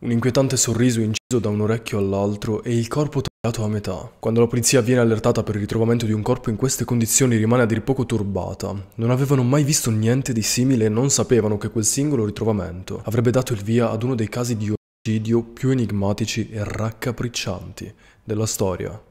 Un inquietante sorriso inciso da un orecchio all'altro e il corpo tagliato a metà. Quando la polizia viene allertata per il ritrovamento di un corpo in queste condizioni rimane a dir poco turbata. Non avevano mai visto niente di simile e non sapevano che quel singolo ritrovamento avrebbe dato il via ad uno dei casi di omicidio più enigmatici e raccapriccianti della storia.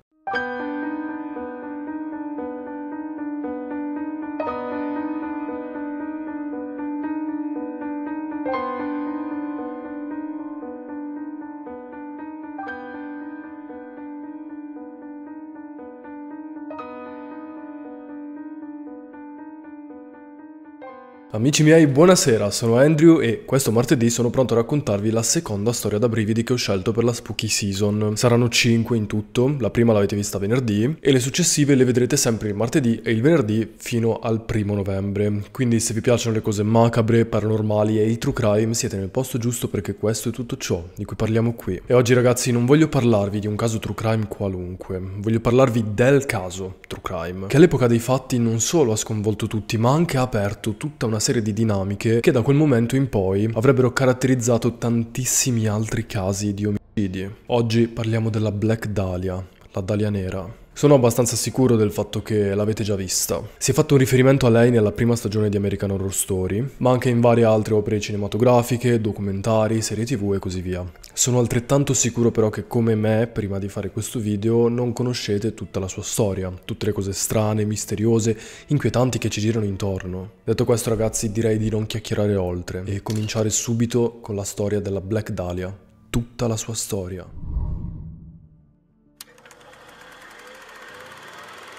Amici miei, buonasera, sono Andrew e questo martedì sono pronto a raccontarvi la seconda storia da brividi che ho scelto per la Spooky Season. Saranno 5 in tutto, la prima l'avete vista venerdì e le successive le vedrete sempre il martedì e il venerdì fino al primo novembre. Quindi se vi piacciono le cose macabre, paranormali e i true crime siete nel posto giusto perché questo è tutto ciò di cui parliamo qui. E oggi ragazzi non voglio parlarvi di un caso true crime qualunque, voglio parlarvi del caso true crime, che all'epoca dei fatti non solo ha sconvolto tutti ma anche ha aperto tutta una serie di dinamiche che da quel momento in poi avrebbero caratterizzato tantissimi altri casi di omicidi. Oggi parliamo della Black Dahlia, la Dahlia nera, sono abbastanza sicuro del fatto che l'avete già vista. Si è fatto un riferimento a lei nella prima stagione di American Horror Story, ma anche in varie altre opere cinematografiche, documentari, serie tv e così via. Sono altrettanto sicuro però che come me, prima di fare questo video, non conoscete tutta la sua storia, tutte le cose strane, misteriose, inquietanti che ci girano intorno. Detto questo ragazzi direi di non chiacchierare oltre e cominciare subito con la storia della Black Dahlia, tutta la sua storia.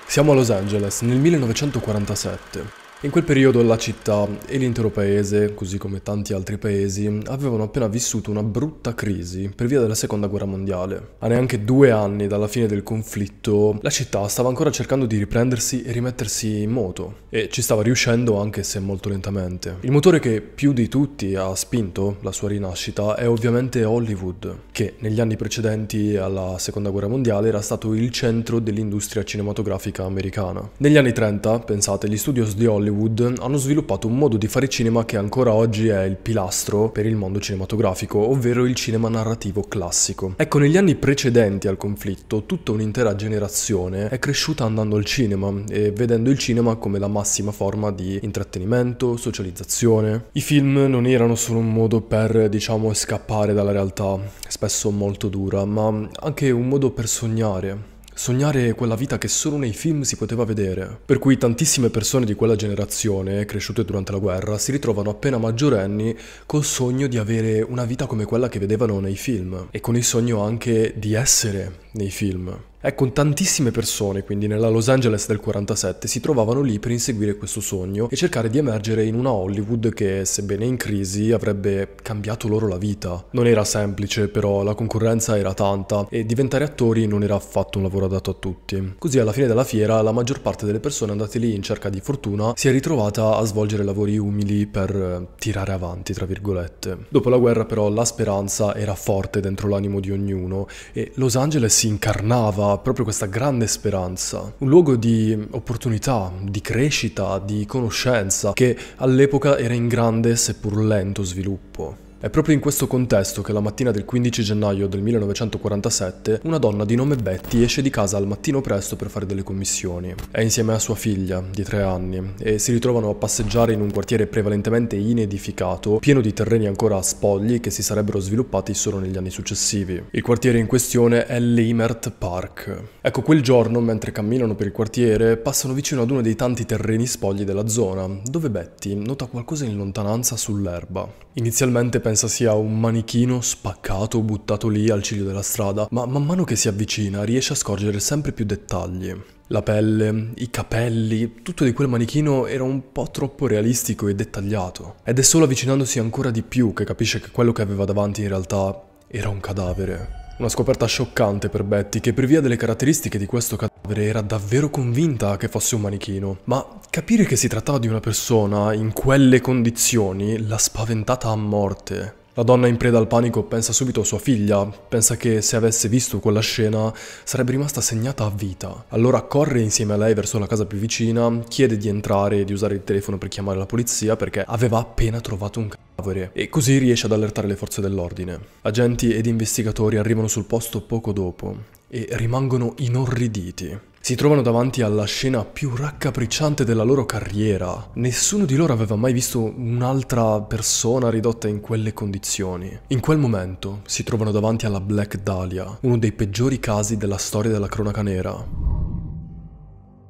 Siamo a Los Angeles nel 1947. In quel periodo la città e l'intero paese, così come tanti altri paesi, avevano appena vissuto una brutta crisi per via della seconda guerra mondiale. A neanche due anni dalla fine del conflitto, la città stava ancora cercando di riprendersi e rimettersi in moto, e ci stava riuscendo anche se molto lentamente. Il motore che più di tutti ha spinto la sua rinascita è ovviamente Hollywood, che negli anni precedenti alla seconda guerra mondiale era stato il centro dell'industria cinematografica americana. Negli anni 30, pensate, gli studios di Hollywood Hollywood hanno sviluppato un modo di fare cinema che ancora oggi è il pilastro per il mondo cinematografico, ovvero il cinema narrativo classico. Ecco, negli anni precedenti al conflitto, tutta un'intera generazione è cresciuta andando al cinema e vedendo il cinema come la massima forma di intrattenimento, socializzazione. I film non erano solo un modo per, diciamo, scappare dalla realtà, spesso molto dura, ma anche un modo per sognare Sognare quella vita che solo nei film si poteva vedere, per cui tantissime persone di quella generazione, cresciute durante la guerra, si ritrovano appena maggiorenni col sogno di avere una vita come quella che vedevano nei film e con il sogno anche di essere nei film. Ecco, tantissime persone, quindi nella Los Angeles del 47, si trovavano lì per inseguire questo sogno e cercare di emergere in una Hollywood che, sebbene in crisi, avrebbe cambiato loro la vita. Non era semplice, però la concorrenza era tanta e diventare attori non era affatto un lavoro adatto a tutti. Così alla fine della fiera la maggior parte delle persone andate lì in cerca di fortuna si è ritrovata a svolgere lavori umili per eh, tirare avanti, tra virgolette. Dopo la guerra però la speranza era forte dentro l'animo di ognuno e Los Angeles si incarnava proprio questa grande speranza, un luogo di opportunità, di crescita, di conoscenza che all'epoca era in grande seppur lento sviluppo. È proprio in questo contesto che la mattina del 15 gennaio del 1947 una donna di nome Betty esce di casa al mattino presto per fare delle commissioni. È insieme a sua figlia, di tre anni, e si ritrovano a passeggiare in un quartiere prevalentemente inedificato, pieno di terreni ancora spogli che si sarebbero sviluppati solo negli anni successivi. Il quartiere in questione è Leimert Park. Ecco, quel giorno, mentre camminano per il quartiere, passano vicino ad uno dei tanti terreni spogli della zona, dove Betty nota qualcosa in lontananza sull'erba. Inizialmente pensa sia un manichino spaccato buttato lì al ciglio della strada, ma man mano che si avvicina riesce a scorgere sempre più dettagli. La pelle, i capelli, tutto di quel manichino era un po' troppo realistico e dettagliato. Ed è solo avvicinandosi ancora di più che capisce che quello che aveva davanti in realtà era un cadavere. Una scoperta scioccante per Betty, che per via delle caratteristiche di questo cadavere era davvero convinta che fosse un manichino. Ma capire che si trattava di una persona in quelle condizioni l'ha spaventata a morte. La donna in preda al panico pensa subito a sua figlia, pensa che se avesse visto quella scena sarebbe rimasta segnata a vita. Allora corre insieme a lei verso la casa più vicina, chiede di entrare e di usare il telefono per chiamare la polizia perché aveva appena trovato un cadavere e così riesce ad allertare le forze dell'ordine. Agenti ed investigatori arrivano sul posto poco dopo e rimangono inorriditi. Si trovano davanti alla scena più raccapricciante della loro carriera. Nessuno di loro aveva mai visto un'altra persona ridotta in quelle condizioni. In quel momento si trovano davanti alla Black Dahlia, uno dei peggiori casi della storia della cronaca nera.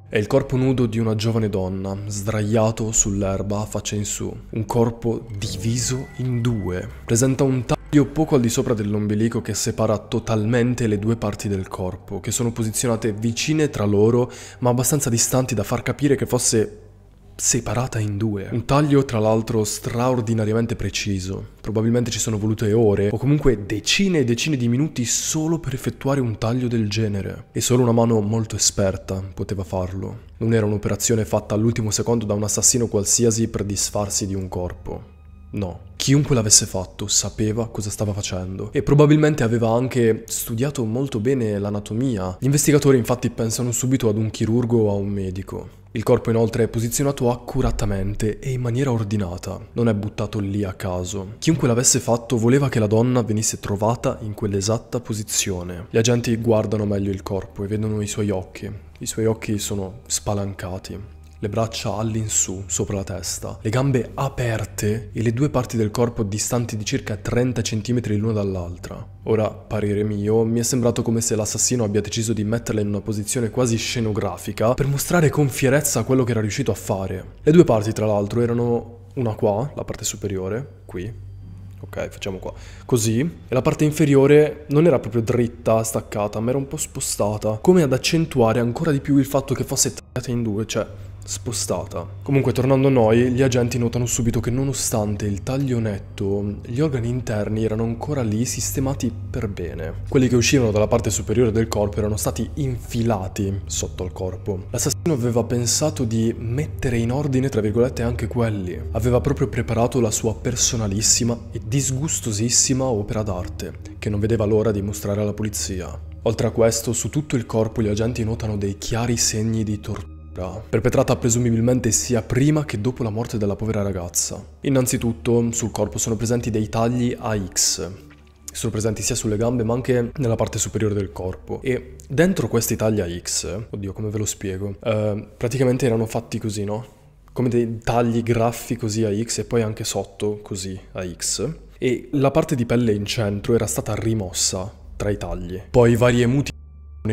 È il corpo nudo di una giovane donna, sdraiato sull'erba a faccia in su. Un corpo diviso in due. Presenta un taglio io poco al di sopra dell'ombelico che separa totalmente le due parti del corpo, che sono posizionate vicine tra loro ma abbastanza distanti da far capire che fosse separata in due. Un taglio tra l'altro straordinariamente preciso. Probabilmente ci sono volute ore o comunque decine e decine di minuti solo per effettuare un taglio del genere. E solo una mano molto esperta poteva farlo. Non era un'operazione fatta all'ultimo secondo da un assassino qualsiasi per disfarsi di un corpo. No. Chiunque l'avesse fatto sapeva cosa stava facendo e probabilmente aveva anche studiato molto bene l'anatomia. Gli investigatori infatti pensano subito ad un chirurgo o a un medico. Il corpo inoltre è posizionato accuratamente e in maniera ordinata, non è buttato lì a caso. Chiunque l'avesse fatto voleva che la donna venisse trovata in quell'esatta posizione. Gli agenti guardano meglio il corpo e vedono i suoi occhi. I suoi occhi sono spalancati le braccia all'insù sopra la testa, le gambe aperte e le due parti del corpo distanti di circa 30 cm l'una dall'altra. Ora, parere mio, mi è sembrato come se l'assassino abbia deciso di metterla in una posizione quasi scenografica per mostrare con fierezza quello che era riuscito a fare. Le due parti, tra l'altro, erano una qua, la parte superiore, qui, ok facciamo qua così e la parte inferiore non era proprio dritta staccata ma era un po' spostata come ad accentuare ancora di più il fatto che fosse tagliata in due cioè spostata. Comunque tornando a noi, gli agenti notano subito che nonostante il taglio netto, gli organi interni erano ancora lì sistemati per bene. Quelli che uscivano dalla parte superiore del corpo erano stati infilati sotto al corpo. L'assassino aveva pensato di mettere in ordine, tra virgolette, anche quelli. Aveva proprio preparato la sua personalissima e disgustosissima opera d'arte, che non vedeva l'ora di mostrare alla polizia. Oltre a questo, su tutto il corpo gli agenti notano dei chiari segni di tortura perpetrata presumibilmente sia prima che dopo la morte della povera ragazza. Innanzitutto sul corpo sono presenti dei tagli AX. sono presenti sia sulle gambe ma anche nella parte superiore del corpo e dentro questi tagli AX, oddio come ve lo spiego, eh, praticamente erano fatti così no? Come dei tagli graffi così a X e poi anche sotto così a X e la parte di pelle in centro era stata rimossa tra i tagli. Poi varie mutilazioni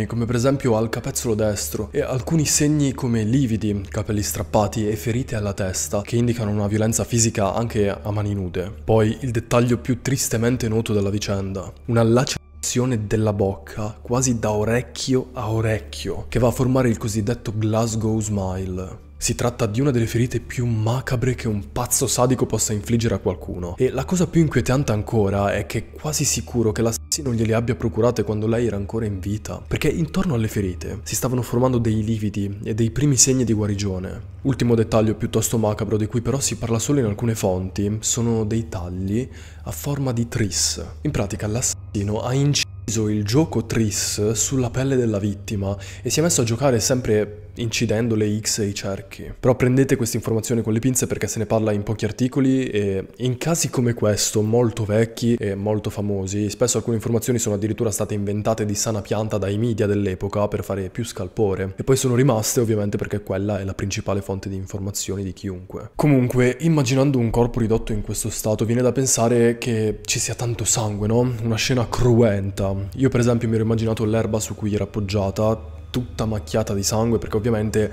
come per esempio al capezzolo destro e alcuni segni come lividi, capelli strappati e ferite alla testa che indicano una violenza fisica anche a mani nude. Poi il dettaglio più tristemente noto della vicenda, una lacerazione della bocca quasi da orecchio a orecchio che va a formare il cosiddetto Glasgow Smile. Si tratta di una delle ferite più macabre che un pazzo sadico possa infliggere a qualcuno. E la cosa più inquietante ancora è che è quasi sicuro che l'assassino gliele abbia procurate quando lei era ancora in vita, perché intorno alle ferite si stavano formando dei lividi e dei primi segni di guarigione. Ultimo dettaglio piuttosto macabro di cui però si parla solo in alcune fonti, sono dei tagli a forma di tris. In pratica l'assassino ha inciso il gioco tris sulla pelle della vittima e si è messo a giocare sempre incidendo le X e i cerchi. Però prendete queste informazioni con le pinze perché se ne parla in pochi articoli e in casi come questo, molto vecchi e molto famosi, spesso alcune informazioni sono addirittura state inventate di sana pianta dai media dell'epoca per fare più scalpore e poi sono rimaste ovviamente perché quella è la principale fonte di informazioni di chiunque. Comunque, immaginando un corpo ridotto in questo stato, viene da pensare che ci sia tanto sangue, no? Una scena cruenta. Io per esempio mi ero immaginato l'erba su cui era appoggiata, tutta macchiata di sangue, perché ovviamente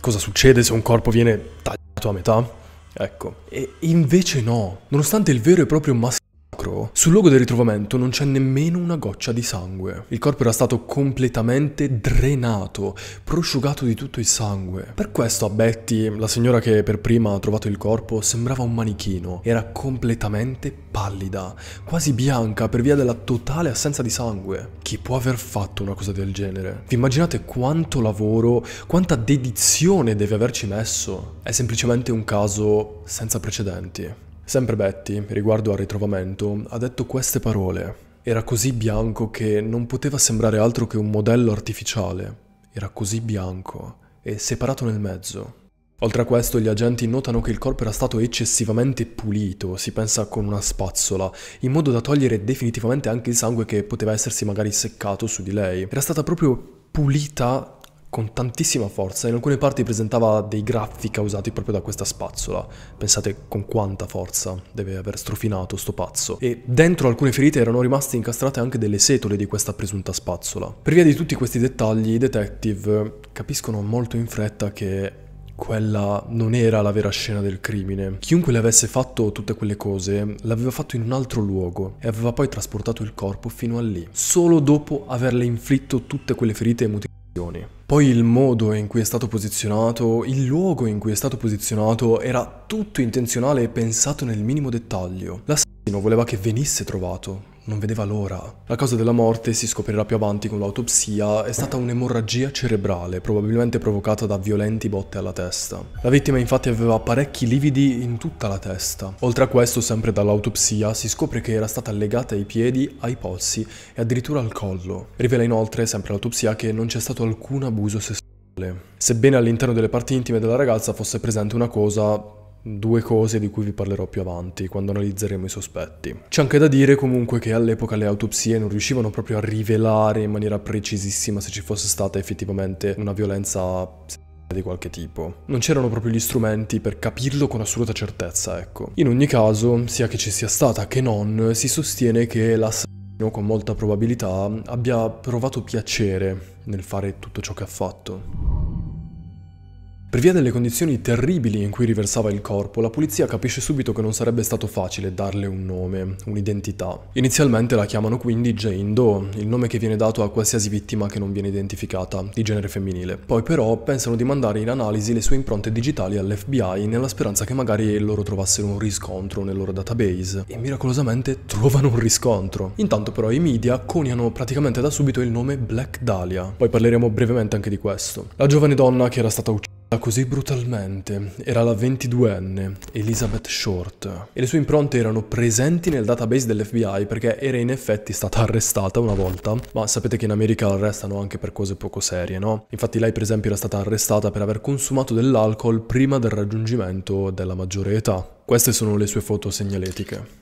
cosa succede se un corpo viene tagliato a metà? Ecco, e invece no, nonostante il vero e proprio massacro sacro, sul luogo del ritrovamento non c'è nemmeno una goccia di sangue. Il corpo era stato completamente drenato, prosciugato di tutto il sangue. Per questo a Betty, la signora che per prima ha trovato il corpo, sembrava un manichino. Era completamente pallida, quasi bianca per via della totale assenza di sangue. Chi può aver fatto una cosa del genere? Vi immaginate quanto lavoro, quanta dedizione deve averci messo? È semplicemente un caso senza precedenti. Sempre Betty, riguardo al ritrovamento, ha detto queste parole. Era così bianco che non poteva sembrare altro che un modello artificiale. Era così bianco e separato nel mezzo. Oltre a questo, gli agenti notano che il corpo era stato eccessivamente pulito, si pensa con una spazzola, in modo da togliere definitivamente anche il sangue che poteva essersi magari seccato su di lei. Era stata proprio pulita con tantissima forza, in alcune parti presentava dei graffi causati proprio da questa spazzola. Pensate con quanta forza deve aver strofinato sto pazzo. E dentro alcune ferite erano rimaste incastrate anche delle setole di questa presunta spazzola. Per via di tutti questi dettagli, i detective capiscono molto in fretta che quella non era la vera scena del crimine. Chiunque le avesse fatto tutte quelle cose l'aveva fatto in un altro luogo e aveva poi trasportato il corpo fino a lì, solo dopo averle inflitto tutte quelle ferite e mutilazioni. Poi il modo in cui è stato posizionato, il luogo in cui è stato posizionato era tutto intenzionale e pensato nel minimo dettaglio. L'assassino voleva che venisse trovato, non vedeva l'ora. La causa della morte, si scoprirà più avanti con l'autopsia, è stata un'emorragia cerebrale, probabilmente provocata da violenti botte alla testa. La vittima infatti aveva parecchi lividi in tutta la testa. Oltre a questo, sempre dall'autopsia, si scopre che era stata legata ai piedi, ai polsi e addirittura al collo. Rivela inoltre, sempre l'autopsia, che non c'è stato alcun abuso sessuale. Sebbene all'interno delle parti intime della ragazza fosse presente una cosa Due cose di cui vi parlerò più avanti, quando analizzeremo i sospetti. C'è anche da dire comunque che all'epoca le autopsie non riuscivano proprio a rivelare in maniera precisissima se ci fosse stata effettivamente una violenza di qualche tipo. Non c'erano proprio gli strumenti per capirlo con assoluta certezza, ecco. In ogni caso, sia che ci sia stata che non, si sostiene che l'assassino con molta probabilità abbia provato piacere nel fare tutto ciò che ha fatto. Per via delle condizioni terribili in cui riversava il corpo, la polizia capisce subito che non sarebbe stato facile darle un nome, un'identità. Inizialmente la chiamano quindi Jane Doe, il nome che viene dato a qualsiasi vittima che non viene identificata, di genere femminile. Poi però pensano di mandare in analisi le sue impronte digitali all'FBI nella speranza che magari loro trovassero un riscontro nel loro database. E miracolosamente trovano un riscontro. Intanto però i media coniano praticamente da subito il nome Black Dahlia. Poi parleremo brevemente anche di questo. La giovane donna che era stata uccisa Così brutalmente era la 22enne Elizabeth Short e le sue impronte erano presenti nel database dell'FBI perché era in effetti stata arrestata una volta, ma sapete che in America arrestano anche per cose poco serie, no? Infatti lei per esempio era stata arrestata per aver consumato dell'alcol prima del raggiungimento della maggiore età. Queste sono le sue foto segnaletiche.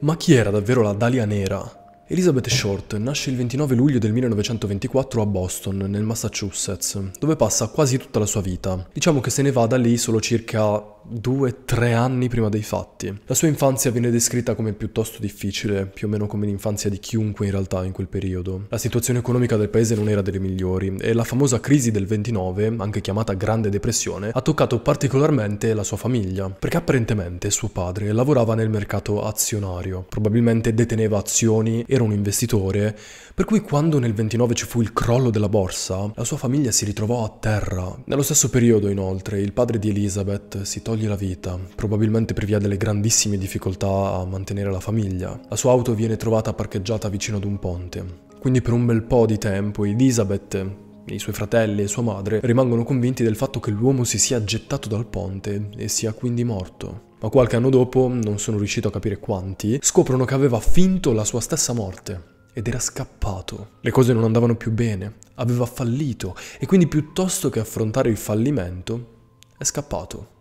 Ma chi era davvero la Dalia Nera? Elizabeth Short nasce il 29 luglio del 1924 a Boston, nel Massachusetts, dove passa quasi tutta la sua vita. Diciamo che se ne va da lì solo circa 2-3 anni prima dei fatti. La sua infanzia viene descritta come piuttosto difficile, più o meno come l'infanzia di chiunque in realtà in quel periodo. La situazione economica del paese non era delle migliori e la famosa crisi del 29, anche chiamata Grande Depressione, ha toccato particolarmente la sua famiglia, perché apparentemente suo padre lavorava nel mercato azionario, probabilmente deteneva azioni e era un investitore, per cui quando nel 29 ci fu il crollo della borsa, la sua famiglia si ritrovò a terra. Nello stesso periodo, inoltre, il padre di Elizabeth si toglie la vita, probabilmente per via delle grandissime difficoltà a mantenere la famiglia. La sua auto viene trovata parcheggiata vicino ad un ponte. Quindi per un bel po' di tempo Elizabeth, i suoi fratelli e sua madre rimangono convinti del fatto che l'uomo si sia gettato dal ponte e sia quindi morto ma qualche anno dopo, non sono riuscito a capire quanti, scoprono che aveva finto la sua stessa morte ed era scappato. Le cose non andavano più bene, aveva fallito e quindi piuttosto che affrontare il fallimento, è scappato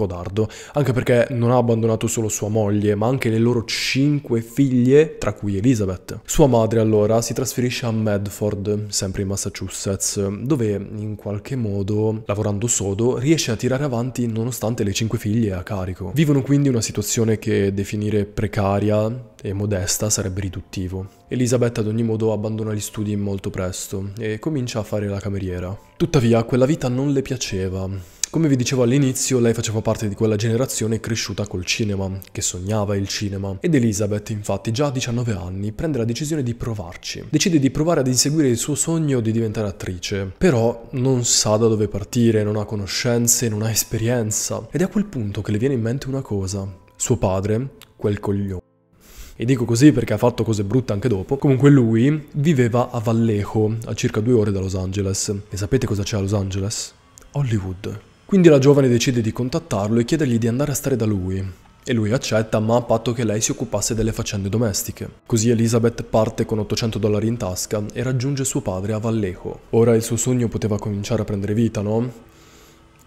codardo, anche perché non ha abbandonato solo sua moglie, ma anche le loro cinque figlie, tra cui Elizabeth. Sua madre allora si trasferisce a Medford, sempre in Massachusetts, dove in qualche modo, lavorando sodo, riesce a tirare avanti nonostante le cinque figlie a carico. Vivono quindi una situazione che definire precaria e modesta sarebbe riduttivo. Elizabeth ad ogni modo abbandona gli studi molto presto e comincia a fare la cameriera. Tuttavia quella vita non le piaceva come vi dicevo all'inizio, lei faceva parte di quella generazione cresciuta col cinema, che sognava il cinema, ed Elizabeth, infatti, già a 19 anni, prende la decisione di provarci. Decide di provare ad inseguire il suo sogno di diventare attrice, però non sa da dove partire, non ha conoscenze, non ha esperienza, ed è a quel punto che le viene in mente una cosa, suo padre, quel coglione e dico così perché ha fatto cose brutte anche dopo. Comunque lui viveva a Vallejo, a circa due ore da Los Angeles. E sapete cosa c'è a Los Angeles? Hollywood. Quindi la giovane decide di contattarlo e chiedergli di andare a stare da lui, e lui accetta ma a patto che lei si occupasse delle faccende domestiche. Così Elizabeth parte con 800 dollari in tasca e raggiunge suo padre a Vallejo. Ora il suo sogno poteva cominciare a prendere vita, no?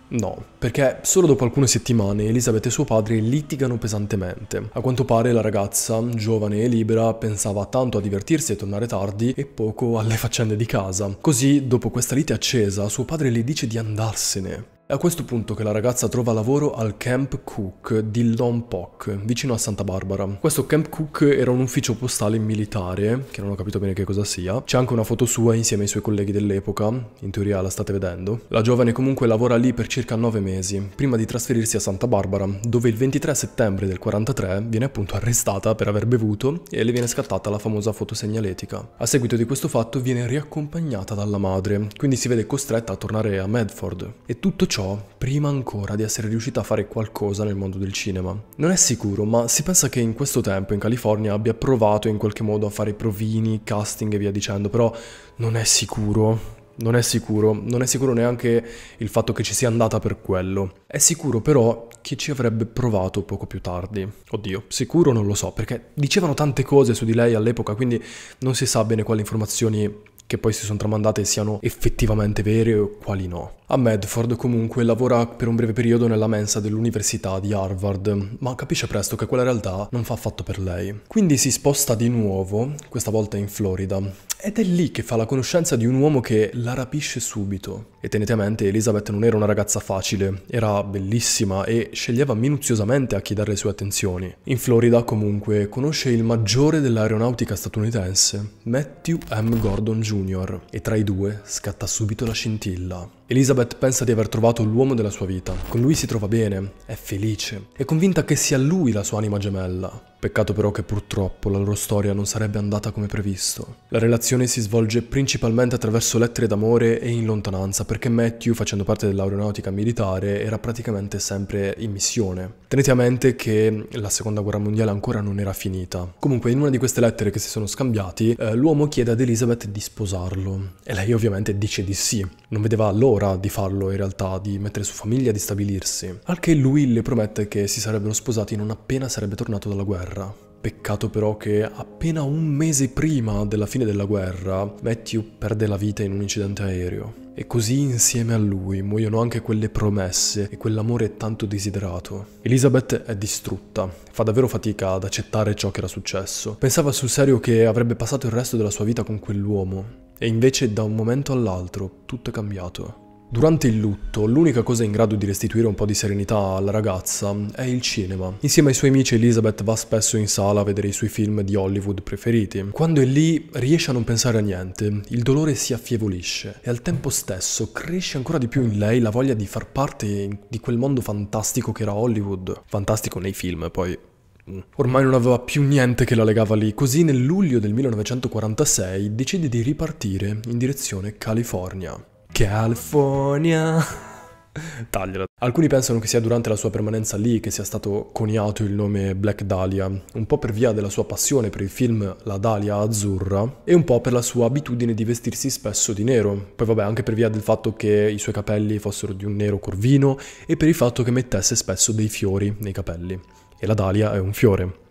No, perché solo dopo alcune settimane Elizabeth e suo padre litigano pesantemente. A quanto pare la ragazza, giovane e libera, pensava tanto a divertirsi e tornare tardi e poco alle faccende di casa. Così, dopo questa lite accesa, suo padre le dice di andarsene è a questo punto che la ragazza trova lavoro al Camp Cook di Lompoc, vicino a Santa Barbara. Questo Camp Cook era un ufficio postale militare, che non ho capito bene che cosa sia. C'è anche una foto sua insieme ai suoi colleghi dell'epoca, in teoria la state vedendo. La giovane comunque lavora lì per circa 9 mesi, prima di trasferirsi a Santa Barbara, dove il 23 settembre del 43 viene appunto arrestata per aver bevuto e le viene scattata la famosa fotosegnaletica. A seguito di questo fatto viene riaccompagnata dalla madre, quindi si vede costretta a tornare a Medford. E tutto ciò prima ancora di essere riuscita a fare qualcosa nel mondo del cinema. Non è sicuro, ma si pensa che in questo tempo in California abbia provato in qualche modo a fare provini, casting e via dicendo, però non è sicuro. Non è sicuro, non è sicuro neanche il fatto che ci sia andata per quello. È sicuro però che ci avrebbe provato poco più tardi. Oddio, sicuro non lo so, perché dicevano tante cose su di lei all'epoca, quindi non si sa bene quali informazioni che poi si sono tramandate siano effettivamente vere o quali no. A Medford comunque lavora per un breve periodo nella mensa dell'università di Harvard, ma capisce presto che quella realtà non fa affatto per lei. Quindi si sposta di nuovo, questa volta in Florida, ed è lì che fa la conoscenza di un uomo che la rapisce subito. E tenete a mente, Elizabeth non era una ragazza facile, era bellissima e sceglieva minuziosamente a chi dare le sue attenzioni. In Florida comunque conosce il maggiore dell'aeronautica statunitense, Matthew M. Gordon Jr., e tra i due scatta subito la scintilla. Elizabeth pensa di aver trovato l'uomo della sua vita. Con lui si trova bene, è felice, è convinta che sia lui la sua anima gemella. Peccato però che purtroppo la loro storia non sarebbe andata come previsto. La relazione si svolge principalmente attraverso lettere d'amore e in lontananza perché Matthew, facendo parte dell'aeronautica militare, era praticamente sempre in missione. Tenete a mente che la seconda guerra mondiale ancora non era finita. Comunque in una di queste lettere che si sono scambiati, eh, l'uomo chiede ad Elizabeth di sposarlo e lei ovviamente dice di sì. Non vedeva l'ora di farlo in realtà, di mettere su famiglia, di stabilirsi. Al che lui le promette che si sarebbero sposati non appena sarebbe tornato dalla guerra guerra. Peccato però che appena un mese prima della fine della guerra Matthew perde la vita in un incidente aereo. E così insieme a lui muoiono anche quelle promesse e quell'amore tanto desiderato. Elizabeth è distrutta, fa davvero fatica ad accettare ciò che era successo. Pensava sul serio che avrebbe passato il resto della sua vita con quell'uomo. E invece da un momento all'altro tutto è cambiato. Durante il lutto, l'unica cosa in grado di restituire un po' di serenità alla ragazza è il cinema. Insieme ai suoi amici Elizabeth va spesso in sala a vedere i suoi film di Hollywood preferiti. Quando è lì riesce a non pensare a niente, il dolore si affievolisce e al tempo stesso cresce ancora di più in lei la voglia di far parte di quel mondo fantastico che era Hollywood. Fantastico nei film, poi mm, Ormai non aveva più niente che la legava lì, così nel luglio del 1946 decide di ripartire in direzione California. California. Tagliela. Alcuni pensano che sia durante la sua permanenza lì che sia stato coniato il nome Black Dahlia, un po' per via della sua passione per il film La Dahlia Azzurra e un po' per la sua abitudine di vestirsi spesso di nero, poi vabbè anche per via del fatto che i suoi capelli fossero di un nero corvino e per il fatto che mettesse spesso dei fiori nei capelli. E la Dahlia è un fiore.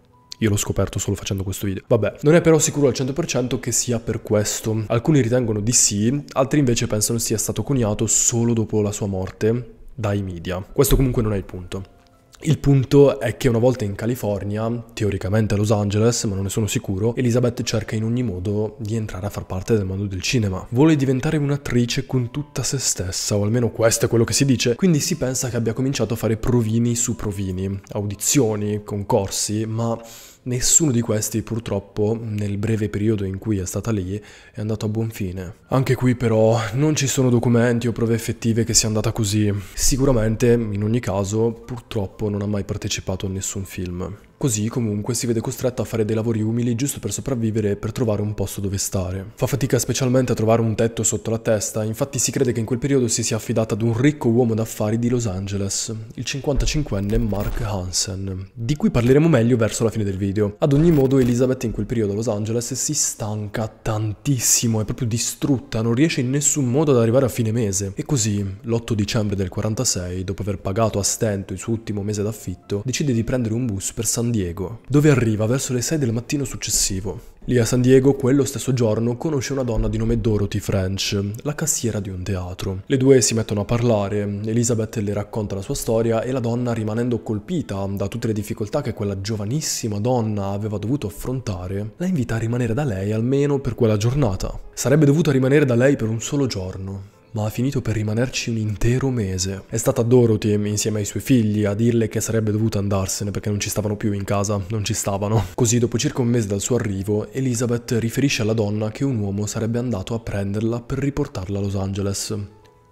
Io l'ho scoperto solo facendo questo video. Vabbè, non è però sicuro al 100% che sia per questo. Alcuni ritengono di sì, altri invece pensano sia stato coniato solo dopo la sua morte dai media. Questo comunque non è il punto. Il punto è che una volta in California, teoricamente a Los Angeles, ma non ne sono sicuro, Elizabeth cerca in ogni modo di entrare a far parte del mondo del cinema. Vuole diventare un'attrice con tutta se stessa, o almeno questo è quello che si dice, quindi si pensa che abbia cominciato a fare provini su provini, audizioni, concorsi, ma Nessuno di questi purtroppo nel breve periodo in cui è stata lì è andato a buon fine. Anche qui però non ci sono documenti o prove effettive che sia andata così. Sicuramente in ogni caso purtroppo non ha mai partecipato a nessun film. Così comunque si vede costretto a fare dei lavori umili giusto per sopravvivere e per trovare un posto dove stare. Fa fatica specialmente a trovare un tetto sotto la testa, infatti si crede che in quel periodo si sia affidata ad un ricco uomo d'affari di Los Angeles, il 55enne Mark Hansen, di cui parleremo meglio verso la fine del video. Ad ogni modo Elizabeth in quel periodo a Los Angeles si stanca tantissimo, è proprio distrutta, non riesce in nessun modo ad arrivare a fine mese. E così, l'8 dicembre del 46, dopo aver pagato a stento il suo ultimo mese d'affitto, decide di prendere un bus per San Diego, dove arriva verso le 6 del mattino successivo. Lì a San Diego, quello stesso giorno, conosce una donna di nome Dorothy French, la cassiera di un teatro. Le due si mettono a parlare, Elizabeth le racconta la sua storia e la donna, rimanendo colpita da tutte le difficoltà che quella giovanissima donna aveva dovuto affrontare, la invita a rimanere da lei almeno per quella giornata. Sarebbe dovuta rimanere da lei per un solo giorno, ma ha finito per rimanerci un intero mese. È stata Dorothy insieme ai suoi figli a dirle che sarebbe dovuta andarsene perché non ci stavano più in casa, non ci stavano. Così dopo circa un mese dal suo arrivo, Elizabeth riferisce alla donna che un uomo sarebbe andato a prenderla per riportarla a Los Angeles.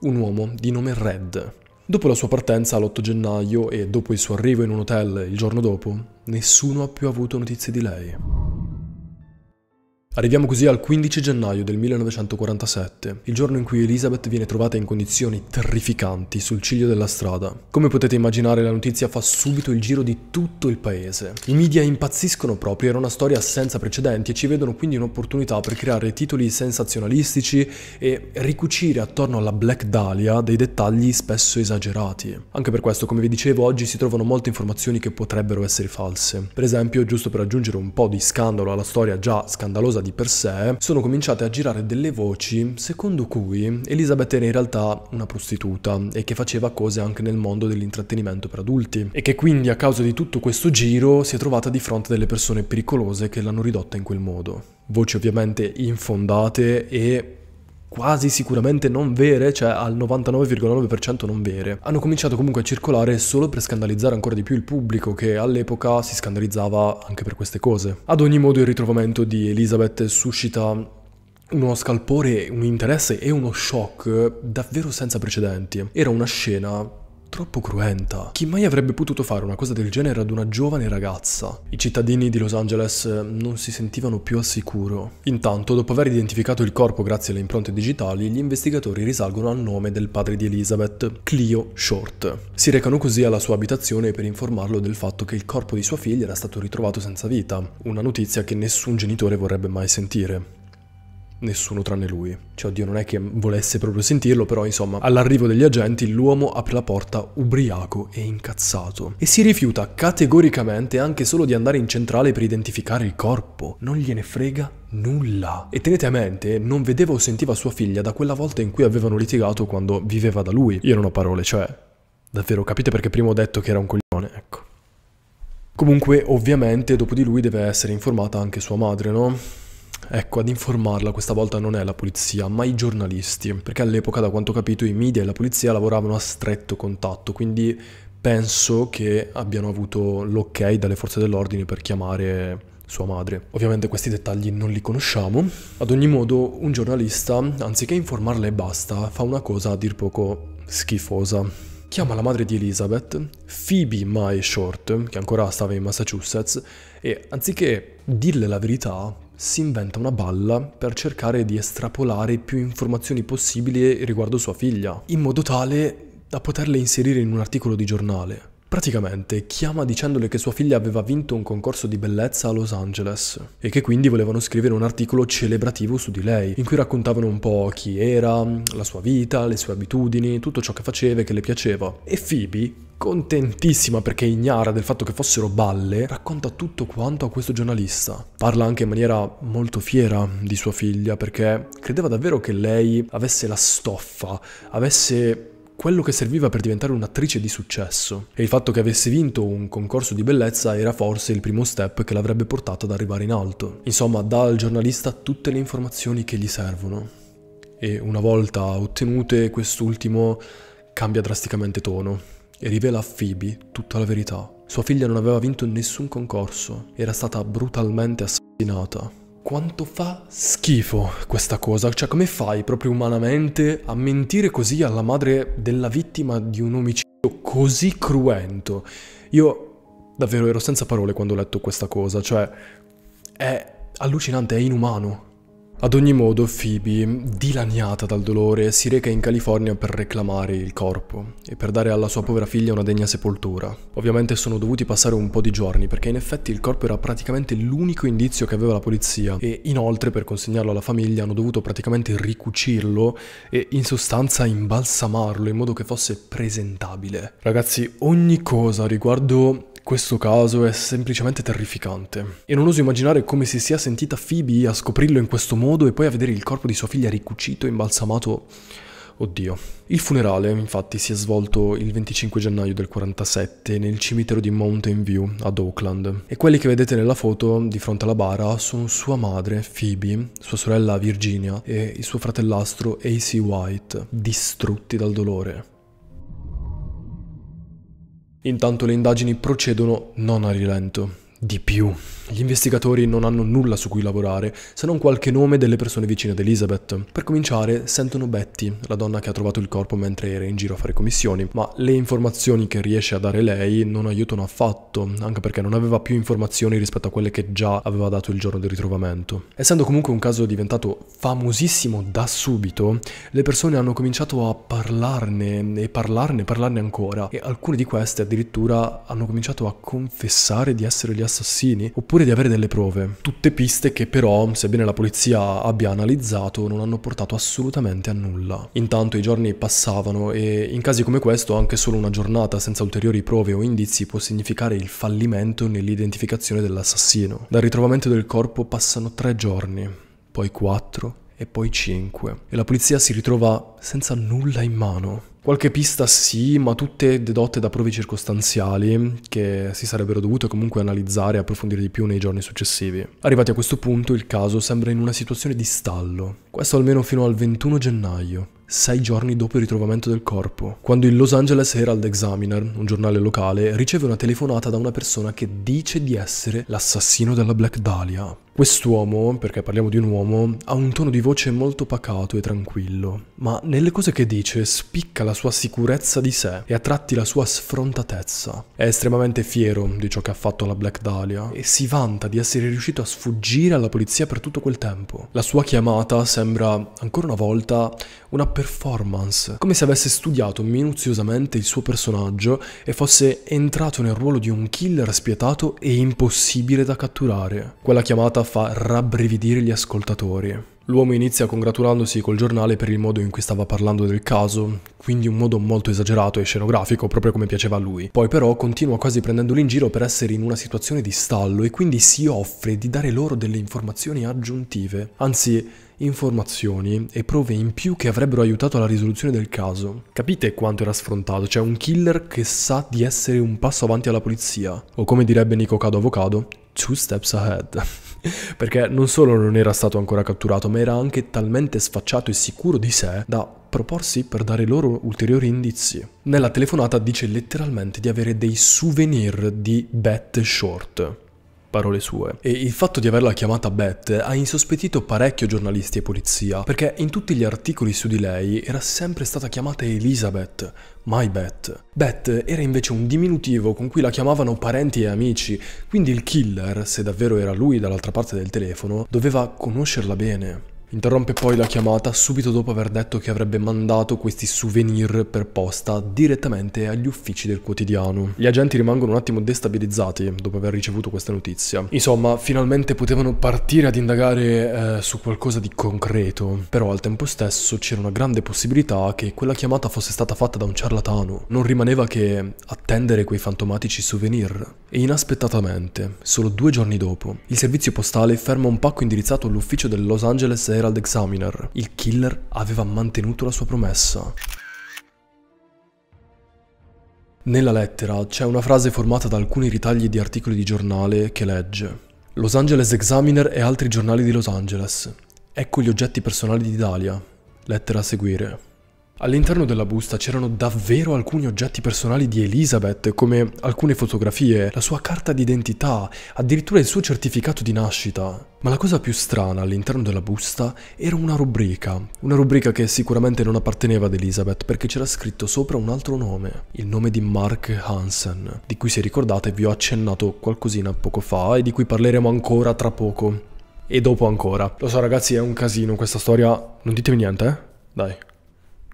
Un uomo di nome Red. Dopo la sua partenza l'8 gennaio e dopo il suo arrivo in un hotel il giorno dopo, nessuno ha più avuto notizie di lei. Arriviamo così al 15 gennaio del 1947, il giorno in cui Elizabeth viene trovata in condizioni terrificanti sul ciglio della strada. Come potete immaginare la notizia fa subito il giro di tutto il paese. I media impazziscono proprio, era una storia senza precedenti e ci vedono quindi un'opportunità per creare titoli sensazionalistici e ricucire attorno alla Black Dahlia dei dettagli spesso esagerati. Anche per questo, come vi dicevo, oggi si trovano molte informazioni che potrebbero essere false. Per esempio, giusto per aggiungere un po' di scandalo alla storia già scandalosa pericolosa di per sé, sono cominciate a girare delle voci secondo cui Elizabeth era in realtà una prostituta e che faceva cose anche nel mondo dell'intrattenimento per adulti e che quindi a causa di tutto questo giro si è trovata di fronte a delle persone pericolose che l'hanno ridotta in quel modo. Voci ovviamente infondate e quasi sicuramente non vere, cioè al 99,9% non vere, hanno cominciato comunque a circolare solo per scandalizzare ancora di più il pubblico che all'epoca si scandalizzava anche per queste cose. Ad ogni modo il ritrovamento di Elizabeth suscita uno scalpore, un interesse e uno shock davvero senza precedenti. Era una scena Troppo cruenta. Chi mai avrebbe potuto fare una cosa del genere ad una giovane ragazza? I cittadini di Los Angeles eh, non si sentivano più al sicuro. Intanto, dopo aver identificato il corpo grazie alle impronte digitali, gli investigatori risalgono al nome del padre di Elizabeth, Clio Short. Si recano così alla sua abitazione per informarlo del fatto che il corpo di sua figlia era stato ritrovato senza vita, una notizia che nessun genitore vorrebbe mai sentire. Nessuno tranne lui. Cioè, oddio, non è che volesse proprio sentirlo, però insomma, all'arrivo degli agenti l'uomo apre la porta ubriaco e incazzato e si rifiuta categoricamente anche solo di andare in centrale per identificare il corpo. Non gliene frega nulla. E tenete a mente, non vedeva o sentiva sua figlia da quella volta in cui avevano litigato quando viveva da lui. Io non ho parole, cioè, davvero capite perché prima ho detto che era un coglione, ecco. Comunque, ovviamente, dopo di lui deve essere informata anche sua madre, no? Ecco, ad informarla questa volta non è la polizia, ma i giornalisti, perché all'epoca, da quanto ho capito, i media e la polizia lavoravano a stretto contatto, quindi penso che abbiano avuto l'ok dalle forze dell'ordine per chiamare sua madre. Ovviamente questi dettagli non li conosciamo. Ad ogni modo, un giornalista, anziché informarla e basta, fa una cosa a dir poco schifosa chiama la madre di Elizabeth, Phoebe Mae Short, che ancora stava in Massachusetts, e anziché dirle la verità, si inventa una balla per cercare di estrapolare più informazioni possibili riguardo sua figlia, in modo tale da poterle inserire in un articolo di giornale. Praticamente chiama dicendole che sua figlia aveva vinto un concorso di bellezza a Los Angeles e che quindi volevano scrivere un articolo celebrativo su di lei, in cui raccontavano un po' chi era, la sua vita, le sue abitudini, tutto ciò che faceva e che le piaceva. E Phoebe, contentissima perché ignara del fatto che fossero balle, racconta tutto quanto a questo giornalista. Parla anche in maniera molto fiera di sua figlia perché credeva davvero che lei avesse la stoffa, avesse quello che serviva per diventare un'attrice di successo e il fatto che avesse vinto un concorso di bellezza era forse il primo step che l'avrebbe portato ad arrivare in alto. Insomma, dà al giornalista tutte le informazioni che gli servono e una volta ottenute quest'ultimo cambia drasticamente tono e rivela a Phoebe tutta la verità. Sua figlia non aveva vinto nessun concorso, era stata brutalmente assassinata quanto fa schifo questa cosa, cioè come fai proprio umanamente a mentire così alla madre della vittima di un omicidio così cruento? Io davvero ero senza parole quando ho letto questa cosa, cioè è allucinante, è inumano. Ad ogni modo, Phoebe, dilaniata dal dolore, si reca in California per reclamare il corpo e per dare alla sua povera figlia una degna sepoltura. Ovviamente sono dovuti passare un po' di giorni perché in effetti il corpo era praticamente l'unico indizio che aveva la polizia e inoltre per consegnarlo alla famiglia hanno dovuto praticamente ricucirlo e in sostanza imbalsamarlo in modo che fosse presentabile. Ragazzi, ogni cosa riguardo questo caso è semplicemente terrificante e non oso immaginare come si sia sentita Phoebe a scoprirlo in questo modo e poi a vedere il corpo di sua figlia ricucito e imbalsamato. Oddio. Il funerale, infatti, si è svolto il 25 gennaio del 47 nel cimitero di Mountain View ad Oakland e quelli che vedete nella foto di fronte alla bara sono sua madre, Phoebe, sua sorella Virginia e il suo fratellastro AC White, distrutti dal dolore. Intanto le indagini procedono non a rilento. Di più, gli investigatori non hanno nulla su cui lavorare se non qualche nome delle persone vicine ad Elizabeth. Per cominciare, sentono Betty, la donna che ha trovato il corpo mentre era in giro a fare commissioni, ma le informazioni che riesce a dare lei non aiutano affatto, anche perché non aveva più informazioni rispetto a quelle che già aveva dato il giorno del ritrovamento. Essendo comunque un caso diventato famosissimo da subito, le persone hanno cominciato a parlarne e parlarne, e parlarne ancora, e alcune di queste addirittura hanno cominciato a confessare di essere gli assassini, oppure di avere delle prove. Tutte piste che però, sebbene la polizia abbia analizzato, non hanno portato assolutamente a nulla. Intanto i giorni passavano e in casi come questo anche solo una giornata senza ulteriori prove o indizi può significare il fallimento nell'identificazione dell'assassino. Dal ritrovamento del corpo passano tre giorni, poi quattro e poi cinque e la polizia si ritrova senza nulla in mano. Qualche pista sì, ma tutte dedotte da prove circostanziali che si sarebbero dovute comunque analizzare e approfondire di più nei giorni successivi. Arrivati a questo punto il caso sembra in una situazione di stallo, questo almeno fino al 21 gennaio, sei giorni dopo il ritrovamento del corpo, quando il Los Angeles Herald Examiner, un giornale locale, riceve una telefonata da una persona che dice di essere l'assassino della Black Dahlia. Quest'uomo, perché parliamo di un uomo, ha un tono di voce molto pacato e tranquillo, ma nelle cose che dice spicca la sua sicurezza di sé e a tratti la sua sfrontatezza. È estremamente fiero di ciò che ha fatto alla Black Dahlia e si vanta di essere riuscito a sfuggire alla polizia per tutto quel tempo. La sua chiamata sembra, ancora una volta, una performance, come se avesse studiato minuziosamente il suo personaggio e fosse entrato nel ruolo di un killer spietato e impossibile da catturare. Quella chiamata puntata fa rabbrividire gli ascoltatori. L'uomo inizia congratulandosi col giornale per il modo in cui stava parlando del caso, quindi un modo molto esagerato e scenografico, proprio come piaceva a lui. Poi però continua quasi prendendolo in giro per essere in una situazione di stallo e quindi si offre di dare loro delle informazioni aggiuntive, anzi informazioni e prove in più che avrebbero aiutato alla risoluzione del caso. Capite quanto era sfrontato, c'è cioè, un killer che sa di essere un passo avanti alla polizia, o come direbbe Nico Cado Avocado, two steps ahead. perché non solo non era stato ancora catturato, ma era anche talmente sfacciato e sicuro di sé da proporsi per dare loro ulteriori indizi. Nella telefonata dice letteralmente di avere dei souvenir di Beth Short parole sue. E il fatto di averla chiamata Beth ha insospettito parecchio giornalisti e polizia, perché in tutti gli articoli su di lei era sempre stata chiamata Elizabeth, mai Beth. Beth era invece un diminutivo con cui la chiamavano parenti e amici, quindi il killer, se davvero era lui dall'altra parte del telefono, doveva conoscerla bene. Interrompe poi la chiamata subito dopo aver detto che avrebbe mandato questi souvenir per posta direttamente agli uffici del quotidiano. Gli agenti rimangono un attimo destabilizzati dopo aver ricevuto questa notizia. Insomma, finalmente potevano partire ad indagare eh, su qualcosa di concreto, però al tempo stesso c'era una grande possibilità che quella chiamata fosse stata fatta da un ciarlatano. Non rimaneva che attendere quei fantomatici souvenir. E inaspettatamente, solo due giorni dopo, il servizio postale ferma un pacco indirizzato all'ufficio del Los Angeles Herald Examiner. Il killer aveva mantenuto la sua promessa. Nella lettera c'è una frase formata da alcuni ritagli di articoli di giornale che legge Los Angeles Examiner e altri giornali di Los Angeles. Ecco gli oggetti personali di Dalia. Lettera a seguire. All'interno della busta c'erano davvero alcuni oggetti personali di Elizabeth, come alcune fotografie, la sua carta d'identità, addirittura il suo certificato di nascita. Ma la cosa più strana all'interno della busta era una rubrica, una rubrica che sicuramente non apparteneva ad Elizabeth perché c'era scritto sopra un altro nome, il nome di Mark Hansen, di cui se ricordate vi ho accennato qualcosina poco fa e di cui parleremo ancora tra poco. E dopo ancora. Lo so ragazzi è un casino questa storia, non ditemi niente eh? Dai.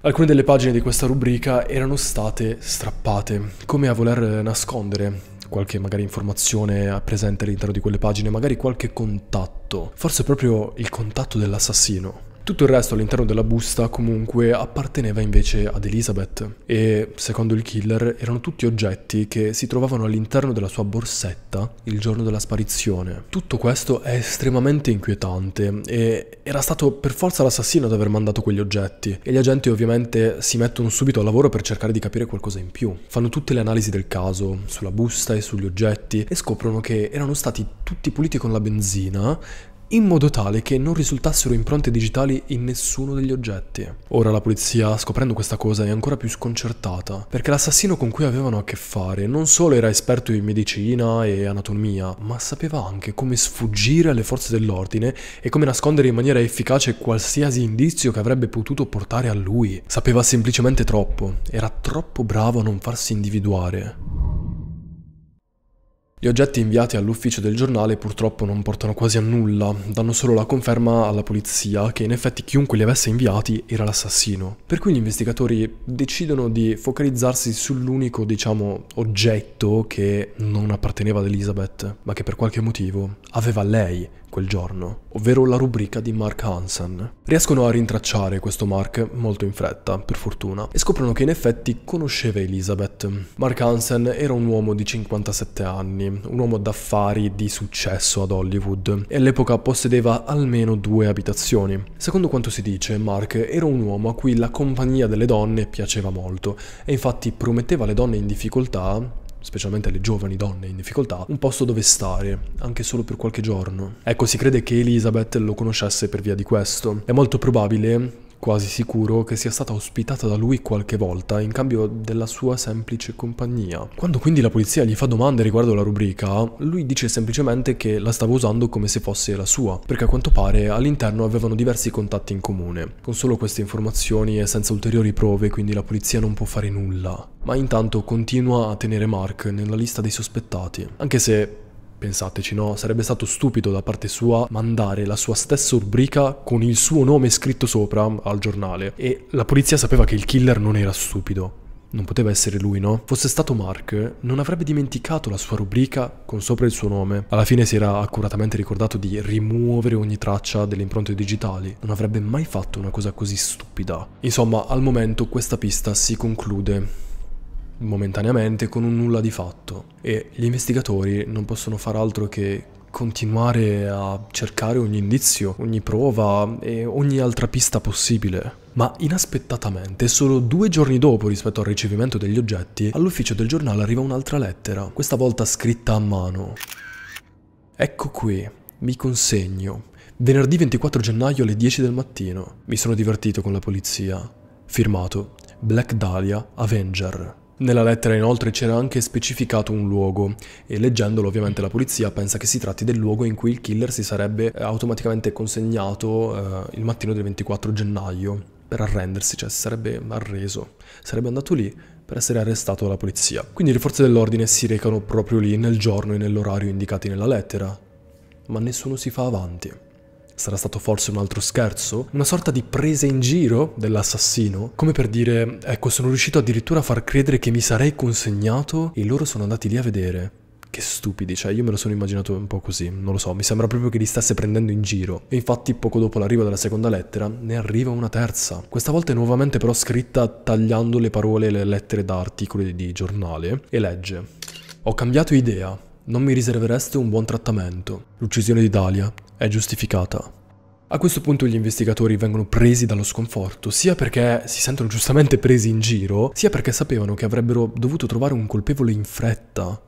Alcune delle pagine di questa rubrica erano state strappate, come a voler nascondere qualche magari informazione presente all'interno di quelle pagine, magari qualche contatto, forse proprio il contatto dell'assassino. Tutto il resto all'interno della busta comunque apparteneva invece ad Elizabeth e, secondo il killer, erano tutti oggetti che si trovavano all'interno della sua borsetta il giorno della sparizione. Tutto questo è estremamente inquietante e era stato per forza l'assassino ad aver mandato quegli oggetti e gli agenti ovviamente si mettono subito al lavoro per cercare di capire qualcosa in più. Fanno tutte le analisi del caso sulla busta e sugli oggetti e scoprono che erano stati tutti puliti con la benzina in modo tale che non risultassero impronte digitali in nessuno degli oggetti. Ora la polizia, scoprendo questa cosa, è ancora più sconcertata, perché l'assassino con cui avevano a che fare non solo era esperto in medicina e anatomia, ma sapeva anche come sfuggire alle forze dell'ordine e come nascondere in maniera efficace qualsiasi indizio che avrebbe potuto portare a lui. Sapeva semplicemente troppo, era troppo bravo a non farsi individuare. Gli oggetti inviati all'ufficio del giornale purtroppo non portano quasi a nulla, danno solo la conferma alla polizia che in effetti chiunque li avesse inviati era l'assassino. Per cui gli investigatori decidono di focalizzarsi sull'unico, diciamo, oggetto che non apparteneva ad Elizabeth, ma che per qualche motivo aveva lei quel giorno, ovvero la rubrica di Mark Hansen. Riescono a rintracciare questo Mark molto in fretta, per fortuna, e scoprono che in effetti conosceva Elizabeth. Mark Hansen era un uomo di 57 anni, un uomo d'affari di successo ad Hollywood, e all'epoca possedeva almeno due abitazioni. Secondo quanto si dice, Mark era un uomo a cui la compagnia delle donne piaceva molto, e infatti prometteva alle donne in difficoltà specialmente alle giovani donne in difficoltà, un posto dove stare, anche solo per qualche giorno. Ecco, si crede che Elizabeth lo conoscesse per via di questo. È molto probabile quasi sicuro che sia stata ospitata da lui qualche volta in cambio della sua semplice compagnia. Quando quindi la polizia gli fa domande riguardo la rubrica, lui dice semplicemente che la stava usando come se fosse la sua, perché a quanto pare all'interno avevano diversi contatti in comune. Con solo queste informazioni e senza ulteriori prove, quindi la polizia non può fare nulla. Ma intanto continua a tenere Mark nella lista dei sospettati, anche se Pensateci, no? Sarebbe stato stupido da parte sua mandare la sua stessa rubrica con il suo nome scritto sopra al giornale. E la polizia sapeva che il killer non era stupido. Non poteva essere lui, no? Fosse stato Mark, non avrebbe dimenticato la sua rubrica con sopra il suo nome. Alla fine si era accuratamente ricordato di rimuovere ogni traccia delle impronte digitali. Non avrebbe mai fatto una cosa così stupida. Insomma, al momento questa pista si conclude momentaneamente con un nulla di fatto e gli investigatori non possono far altro che continuare a cercare ogni indizio, ogni prova e ogni altra pista possibile. Ma inaspettatamente, solo due giorni dopo rispetto al ricevimento degli oggetti, all'ufficio del giornale arriva un'altra lettera, questa volta scritta a mano. Ecco qui, mi consegno. Venerdì 24 gennaio alle 10 del mattino. Mi sono divertito con la polizia. Firmato Black Dahlia Avenger. Nella lettera inoltre c'era anche specificato un luogo e leggendolo ovviamente la polizia pensa che si tratti del luogo in cui il killer si sarebbe automaticamente consegnato eh, il mattino del 24 gennaio per arrendersi, cioè si sarebbe arreso, sarebbe andato lì per essere arrestato dalla polizia. Quindi le forze dell'ordine si recano proprio lì nel giorno e nell'orario indicati nella lettera, ma nessuno si fa avanti. Sarà stato forse un altro scherzo? Una sorta di presa in giro dell'assassino? Come per dire, ecco, sono riuscito addirittura a far credere che mi sarei consegnato e loro sono andati lì a vedere. Che stupidi, cioè io me lo sono immaginato un po' così, non lo so, mi sembra proprio che li stesse prendendo in giro. E infatti poco dopo l'arrivo della seconda lettera ne arriva una terza. Questa volta è nuovamente però scritta tagliando le parole e le lettere da articoli di giornale e legge. Ho cambiato idea, non mi riservereste un buon trattamento. L'uccisione di Dalia, è giustificata. A questo punto gli investigatori vengono presi dallo sconforto, sia perché si sentono giustamente presi in giro, sia perché sapevano che avrebbero dovuto trovare un colpevole in fretta.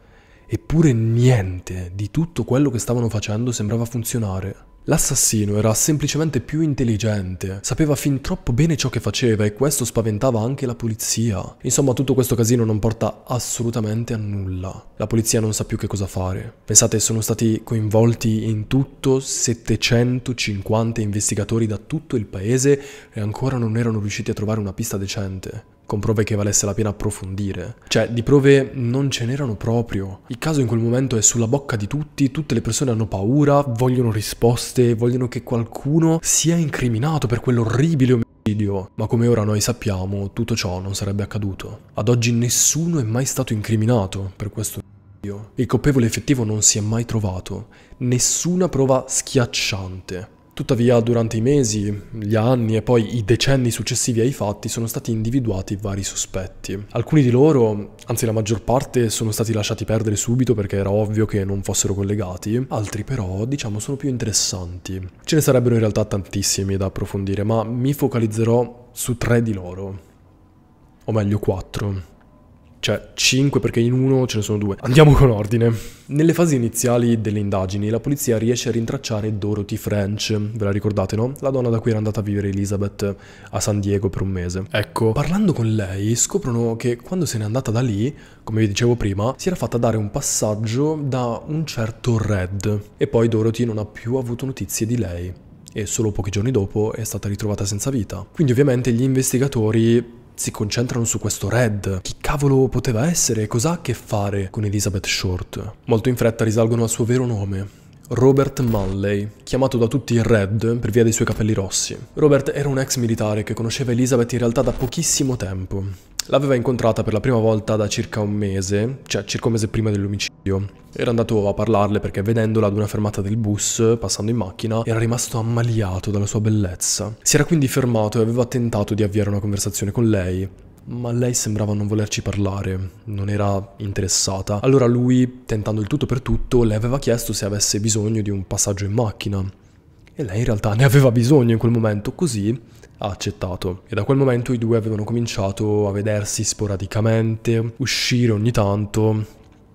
Eppure niente di tutto quello che stavano facendo sembrava funzionare. L'assassino era semplicemente più intelligente, sapeva fin troppo bene ciò che faceva e questo spaventava anche la polizia. Insomma, tutto questo casino non porta assolutamente a nulla. La polizia non sa più che cosa fare. Pensate, sono stati coinvolti in tutto 750 investigatori da tutto il paese e ancora non erano riusciti a trovare una pista decente con prove che valesse la pena approfondire. Cioè, di prove non ce n'erano proprio. Il caso in quel momento è sulla bocca di tutti, tutte le persone hanno paura, vogliono risposte, vogliono che qualcuno sia incriminato per quell'orribile omicidio ma come ora noi sappiamo tutto ciò non sarebbe accaduto. Ad oggi nessuno è mai stato incriminato per questo omicidio. Il colpevole effettivo non si è mai trovato, nessuna prova schiacciante. Tuttavia, durante i mesi, gli anni e poi i decenni successivi ai fatti sono stati individuati vari sospetti. Alcuni di loro, anzi la maggior parte, sono stati lasciati perdere subito perché era ovvio che non fossero collegati, altri però, diciamo, sono più interessanti. Ce ne sarebbero in realtà tantissimi da approfondire, ma mi focalizzerò su tre di loro. O meglio, quattro cioè 5 perché in uno ce ne sono due. Andiamo con ordine. Nelle fasi iniziali delle indagini, la polizia riesce a rintracciare Dorothy French, ve la ricordate no? La donna da cui era andata a vivere Elizabeth a San Diego per un mese. Ecco, parlando con lei scoprono che quando se n'è andata da lì, come vi dicevo prima, si era fatta dare un passaggio da un certo Red e poi Dorothy non ha più avuto notizie di lei e solo pochi giorni dopo è stata ritrovata senza vita. Quindi ovviamente gli investigatori si concentrano su questo Red. Chi cavolo poteva essere e cosa ha a che fare con Elizabeth Short? Molto in fretta risalgono al suo vero nome, Robert Manley, chiamato da tutti Red per via dei suoi capelli rossi. Robert era un ex militare che conosceva Elizabeth in realtà da pochissimo tempo. L'aveva incontrata per la prima volta da circa un mese, cioè circa un mese prima dell'omicidio. Era andato a parlarle perché vedendola ad una fermata del bus, passando in macchina, era rimasto ammaliato dalla sua bellezza. Si era quindi fermato e aveva tentato di avviare una conversazione con lei, ma lei sembrava non volerci parlare, non era interessata. Allora lui, tentando il tutto per tutto, le aveva chiesto se avesse bisogno di un passaggio in macchina. E lei in realtà ne aveva bisogno in quel momento, così ha accettato. E da quel momento i due avevano cominciato a vedersi sporadicamente, uscire ogni tanto.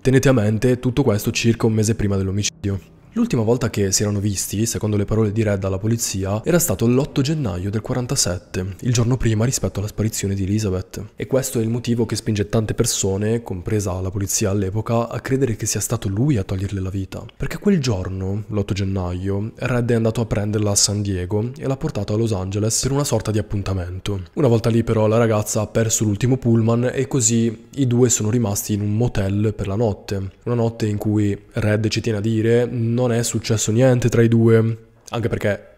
Tenete a mente tutto questo circa un mese prima dell'omicidio. L'ultima volta che si erano visti, secondo le parole di Red alla polizia, era stato l'8 gennaio del 47, il giorno prima rispetto alla sparizione di Elizabeth. E questo è il motivo che spinge tante persone, compresa la polizia all'epoca, a credere che sia stato lui a toglierle la vita. Perché quel giorno, l'8 gennaio, Red è andato a prenderla a San Diego e l'ha portata a Los Angeles per una sorta di appuntamento. Una volta lì però la ragazza ha perso l'ultimo pullman e così i due sono rimasti in un motel per la notte. Una notte in cui Red ci tiene a dire no non è successo niente tra i due, anche perché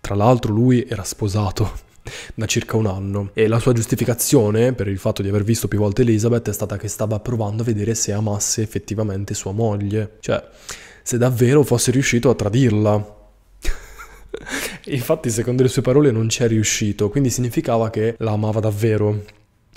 tra l'altro lui era sposato da circa un anno e la sua giustificazione per il fatto di aver visto più volte Elizabeth è stata che stava provando a vedere se amasse effettivamente sua moglie, cioè se davvero fosse riuscito a tradirla. Infatti, secondo le sue parole, non c'è riuscito, quindi significava che la amava davvero.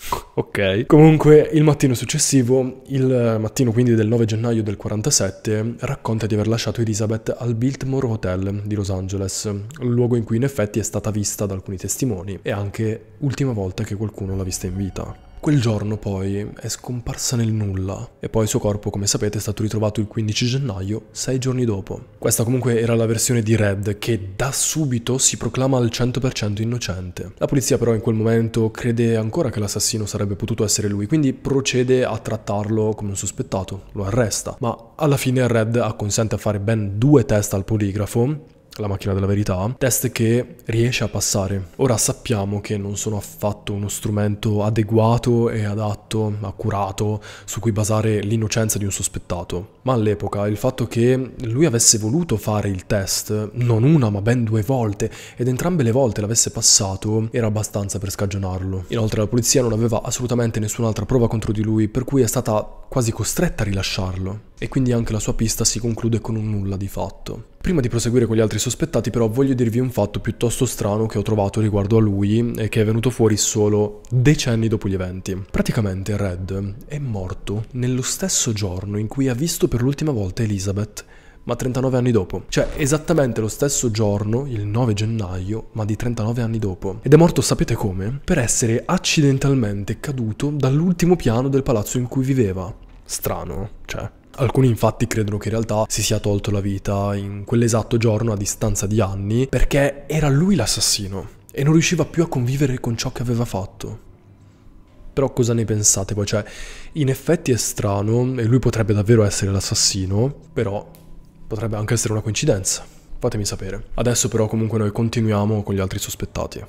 Ok. Comunque, il mattino successivo, il mattino quindi del 9 gennaio del 47, racconta di aver lasciato Elizabeth al Biltmore Hotel di Los Angeles, luogo in cui in effetti è stata vista da alcuni testimoni e anche ultima volta che qualcuno l'ha vista in vita. Quel giorno poi è scomparsa nel nulla e poi il suo corpo, come sapete, è stato ritrovato il 15 gennaio, sei giorni dopo. Questa comunque era la versione di Red che da subito si proclama al 100% innocente. La polizia però in quel momento crede ancora che l'assassino sarebbe potuto essere lui, quindi procede a trattarlo come un sospettato, lo arresta, ma alla fine Red acconsente a fare ben due test al poligrafo la macchina della verità, test che riesce a passare. Ora sappiamo che non sono affatto uno strumento adeguato e adatto, accurato, su cui basare l'innocenza di un sospettato, ma all'epoca il fatto che lui avesse voluto fare il test, non una ma ben due volte, ed entrambe le volte l'avesse passato, era abbastanza per scagionarlo. Inoltre la polizia non aveva assolutamente nessun'altra prova contro di lui, per cui è stata quasi costretta a rilasciarlo, e quindi anche la sua pista si conclude con un nulla di fatto. Prima di proseguire con gli altri sospettati però voglio dirvi un fatto piuttosto strano che ho trovato riguardo a lui e che è venuto fuori solo decenni dopo gli eventi. Praticamente Red è morto nello stesso giorno in cui ha visto per l'ultima volta Elizabeth ma 39 anni dopo. Cioè esattamente lo stesso giorno, il 9 gennaio, ma di 39 anni dopo. Ed è morto, sapete come? Per essere accidentalmente caduto dall'ultimo piano del palazzo in cui viveva. Strano, cioè. Alcuni infatti credono che in realtà si sia tolto la vita in quell'esatto giorno a distanza di anni perché era lui l'assassino e non riusciva più a convivere con ciò che aveva fatto. Però cosa ne pensate poi? Cioè, in effetti è strano e lui potrebbe davvero essere l'assassino, però Potrebbe anche essere una coincidenza. Fatemi sapere. Adesso però comunque noi continuiamo con gli altri sospettati.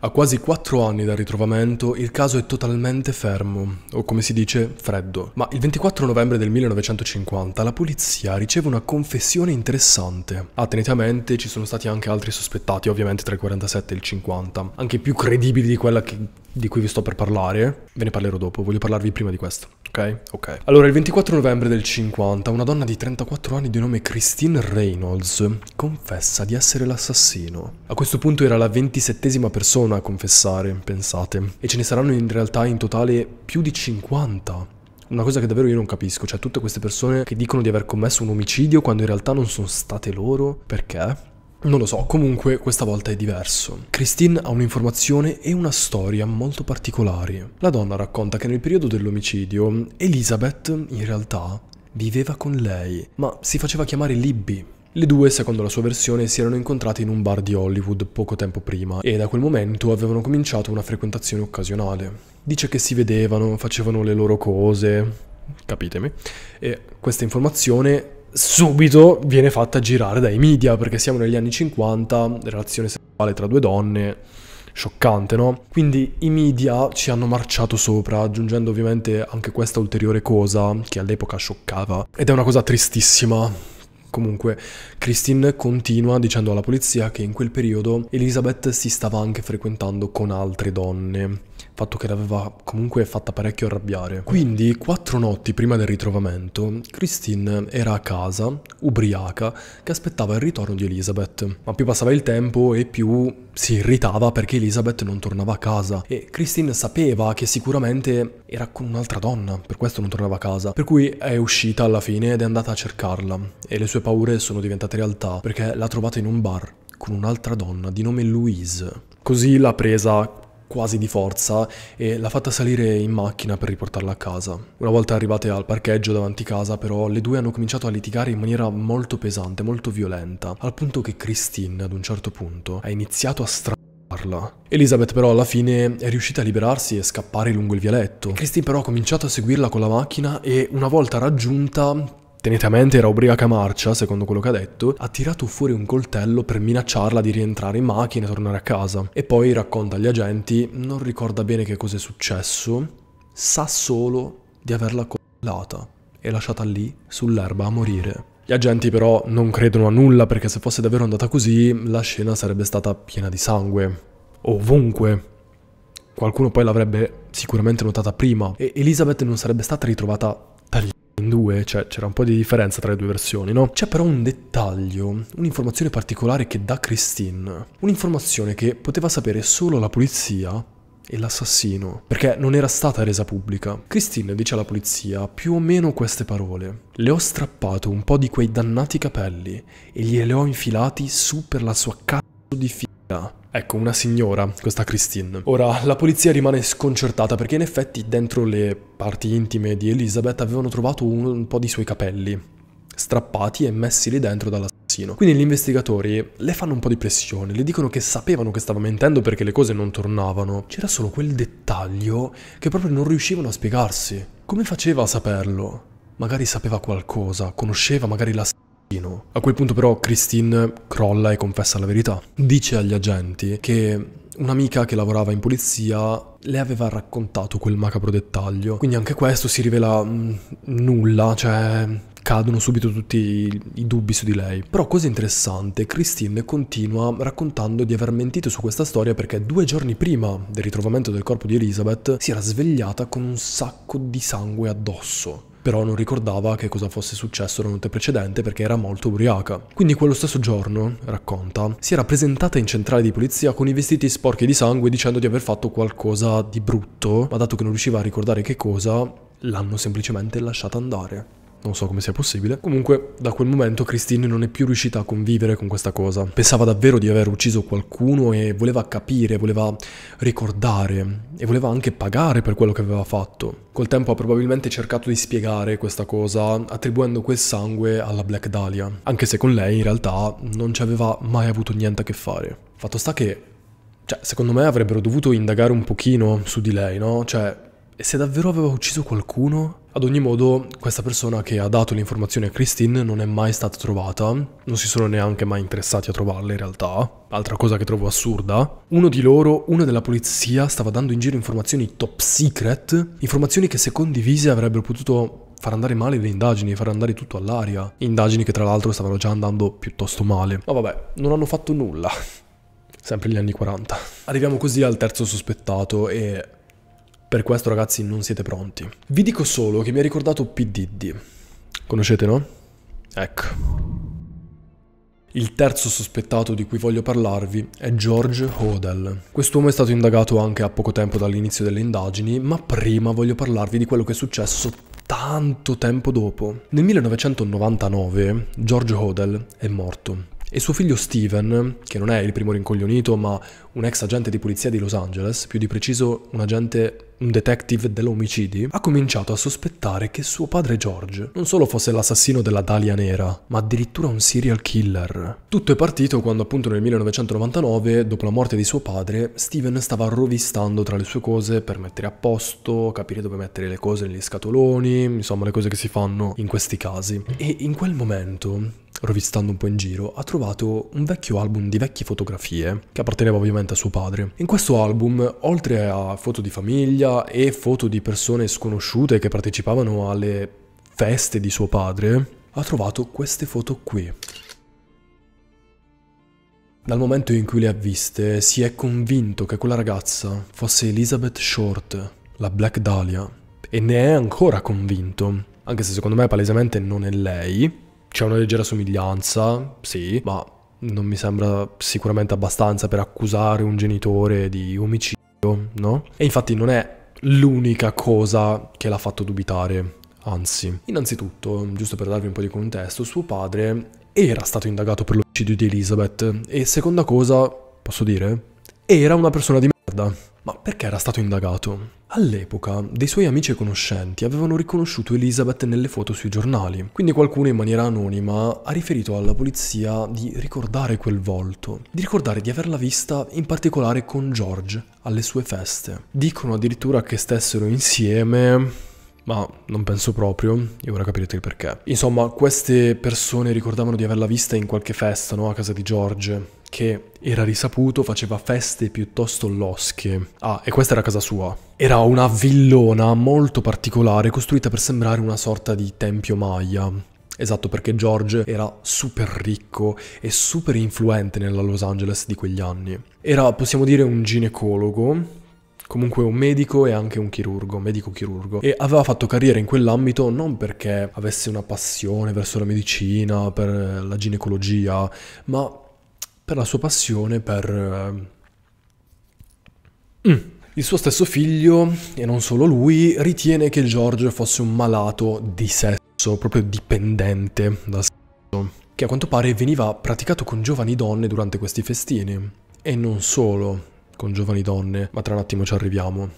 A quasi quattro anni dal ritrovamento, il caso è totalmente fermo, o come si dice, freddo. Ma il 24 novembre del 1950 la polizia riceve una confessione interessante. Ah, tenete a mente, ci sono stati anche altri sospettati, ovviamente tra il 47 e il 50, anche più credibili di quella che di cui vi sto per parlare, ve ne parlerò dopo, voglio parlarvi prima di questo. Ok? Ok. Allora, il 24 novembre del 50, una donna di 34 anni di nome Christine Reynolds confessa di essere l'assassino. A questo punto era la 27esima persona a confessare, pensate, e ce ne saranno in realtà in totale più di 50 una cosa che davvero io non capisco, cioè tutte queste persone che dicono di aver commesso un omicidio quando in realtà non sono state loro, perché? Non lo so, comunque questa volta è diverso. Christine ha un'informazione e una storia molto particolari. La donna racconta che nel periodo dell'omicidio Elizabeth, in realtà, viveva con lei, ma si faceva chiamare Libby. Le due, secondo la sua versione, si erano incontrate in un bar di Hollywood poco tempo prima e da quel momento avevano cominciato una frequentazione occasionale. Dice che si vedevano, facevano le loro cose, capitemi, e questa informazione subito viene fatta girare dai media, perché siamo negli anni 50, relazione sessuale tra due donne, scioccante, no? Quindi i media ci hanno marciato sopra, aggiungendo ovviamente anche questa ulteriore cosa che all'epoca scioccava, ed è una cosa tristissima. Comunque, Christine continua dicendo alla polizia che in quel periodo Elizabeth si stava anche frequentando con altre donne fatto che l'aveva comunque fatta parecchio arrabbiare. Quindi, quattro notti prima del ritrovamento, Christine era a casa, ubriaca, che aspettava il ritorno di Elizabeth. Ma più passava il tempo e più si irritava perché Elizabeth non tornava a casa e Christine sapeva che sicuramente era con un'altra donna, per questo non tornava a casa. Per cui è uscita alla fine ed è andata a cercarla e le sue paure sono diventate realtà perché l'ha trovata in un bar con un'altra donna di nome Louise. Così l'ha presa quasi di forza e l'ha fatta salire in macchina per riportarla a casa. Una volta arrivate al parcheggio davanti casa però le due hanno cominciato a litigare in maniera molto pesante, molto violenta, al punto che Christine ad un certo punto ha iniziato a strapparla Elizabeth però alla fine è riuscita a liberarsi e scappare lungo il vialetto. Christine però ha cominciato a seguirla con la macchina e una volta raggiunta tenete a mente era ubriaca marcia, secondo quello che ha detto, ha tirato fuori un coltello per minacciarla di rientrare in macchina e tornare a casa. E poi racconta agli agenti, non ricorda bene che cosa è successo, sa solo di averla coltellata e lasciata lì sull'erba a morire. Gli agenti però non credono a nulla perché se fosse davvero andata così la scena sarebbe stata piena di sangue. Ovunque. Qualcuno poi l'avrebbe sicuramente notata prima e Elizabeth non sarebbe stata ritrovata tagliata con 2, cioè c'era un po' di differenza tra le due versioni, no? C'è però un dettaglio, un'informazione particolare che dà Christine, un'informazione che poteva sapere solo la polizia e l'assassino, perché non era stata resa pubblica. Christine dice alla polizia più o meno queste parole. Le ho strappato un po' di quei dannati capelli e glieli ho infilati su per la sua cazzo di figlia. Ecco, una signora, questa Christine. Ora, la polizia rimane sconcertata perché in effetti dentro le parti intime di Elizabeth avevano trovato un, un po' di suoi capelli, strappati e messi lì dentro dall'assassino. Quindi gli investigatori le fanno un po' di pressione, le dicono che sapevano che stava mentendo perché le cose non tornavano. C'era solo quel dettaglio che proprio non riuscivano a spiegarsi. Come faceva a saperlo? Magari sapeva qualcosa, conosceva magari l'assassino mattino. A quel punto però Christine crolla e confessa la verità. Dice agli agenti che un'amica che lavorava in polizia le aveva raccontato quel macabro dettaglio. Quindi anche questo si rivela mm, nulla, cioè cadono subito tutti i, dubbi su di lei. Però cosa interessante, Christine continua raccontando di aver mentito su questa storia perché due giorni prima del ritrovamento del corpo di Elizabeth si era svegliata con un sacco di sangue addosso però non ricordava che cosa fosse successo la notte precedente perché era molto ubriaca. Quindi quello stesso giorno, racconta, si era presentata in centrale di polizia con i vestiti sporchi di sangue dicendo di aver fatto qualcosa di brutto, ma dato che non riusciva a ricordare che cosa, l'hanno semplicemente lasciata andare non so come sia possibile. Comunque da quel momento Christine non è più riuscita a convivere con questa cosa. Pensava davvero di aver ucciso qualcuno e voleva capire, voleva ricordare e voleva anche pagare per quello che aveva fatto. Col tempo ha probabilmente cercato di spiegare questa cosa attribuendo quel sangue alla Black Dahlia, anche se con lei in realtà non ci aveva mai avuto niente a che fare. Fatto sta che, cioè, secondo me avrebbero dovuto indagare un pochino su di lei, no? Cioè, se davvero aveva ucciso qualcuno, ad ogni modo, questa persona che ha dato l'informazione a Christine non è mai stata trovata, non si sono neanche mai interessati a trovarla in realtà. Altra cosa che trovo assurda, uno di loro, uno della polizia, stava dando in giro informazioni top secret, informazioni che se condivise avrebbero potuto far andare male le indagini, far andare tutto all'aria. Indagini che tra l'altro stavano già andando piuttosto male. Ma vabbè, non hanno fatto nulla. Sempre gli anni 40. Arriviamo così al terzo sospettato e per questo ragazzi non siete pronti. Vi dico solo che mi ha ricordato PDD. Conoscete no? Ecco. Il terzo sospettato di cui voglio parlarvi è George Hodel. Quest'uomo è stato indagato anche a poco tempo dall'inizio delle indagini, ma prima voglio parlarvi di quello che è successo tanto tempo dopo. Nel 1999 George Hodel è morto e suo figlio Steven, che non è il primo rincoglionito ma un ex agente di polizia di Los Angeles, più di preciso un agente un detective dell'omicidi, ha cominciato a sospettare che suo padre George non solo fosse l'assassino della Dahlia Nera, ma addirittura un serial killer. Tutto è partito quando appunto nel 1999, dopo la morte di suo padre, Steven stava rovistando tra le sue cose per mettere a posto, capire dove mettere le cose negli scatoloni, insomma le cose che si fanno in questi casi. E in quel momento rovistando un po' in giro, ha trovato un vecchio album di vecchie fotografie che apparteneva ovviamente a suo padre. In questo album, oltre a foto di famiglia, famiglia e foto di persone sconosciute che partecipavano alle feste di suo padre, ha trovato queste foto qui. Dal momento in cui le ha viste, si è convinto che quella ragazza fosse Elizabeth Short, la Black Dahlia, e ne è ancora convinto, anche se secondo me palesemente non è lei. C'è una leggera somiglianza, sì, ma non mi sembra sicuramente abbastanza per accusare un genitore di omicidio no? E infatti non è l'unica cosa che l'ha fatto dubitare. Anzi, innanzitutto, giusto per darvi un po' di contesto, suo padre era stato indagato per l'omicidio di Elizabeth e seconda cosa, posso dire, era una persona di merda. Ma perché era stato indagato? All'epoca, dei suoi amici e conoscenti avevano riconosciuto Elizabeth nelle foto sui giornali, quindi qualcuno in maniera anonima ha riferito alla polizia di ricordare quel volto, di ricordare di averla vista in particolare con George alle sue feste. Dicono addirittura che stessero insieme ma non penso proprio, e ora capirete il perché. Insomma, queste persone ricordavano di averla vista in qualche festa, no? A casa di George che era risaputo, faceva feste piuttosto losche. Ah, e questa era casa sua. Era una villona molto particolare, costruita per sembrare una sorta di tempio maya. Esatto, perché George era super ricco e super influente nella Los Angeles di quegli anni. Era, possiamo dire, un ginecologo, comunque un medico e anche un chirurgo, medico-chirurgo, e aveva fatto carriera in quell'ambito non perché avesse una passione verso la medicina, per la ginecologia, ma per la sua passione per... Eh, mm. Il suo stesso figlio, e non solo lui, ritiene che George fosse un malato di sesso, proprio dipendente da sesso, che a quanto pare veniva praticato con giovani donne durante questi festini. E non solo con giovani donne, ma tra un attimo ci arriviamo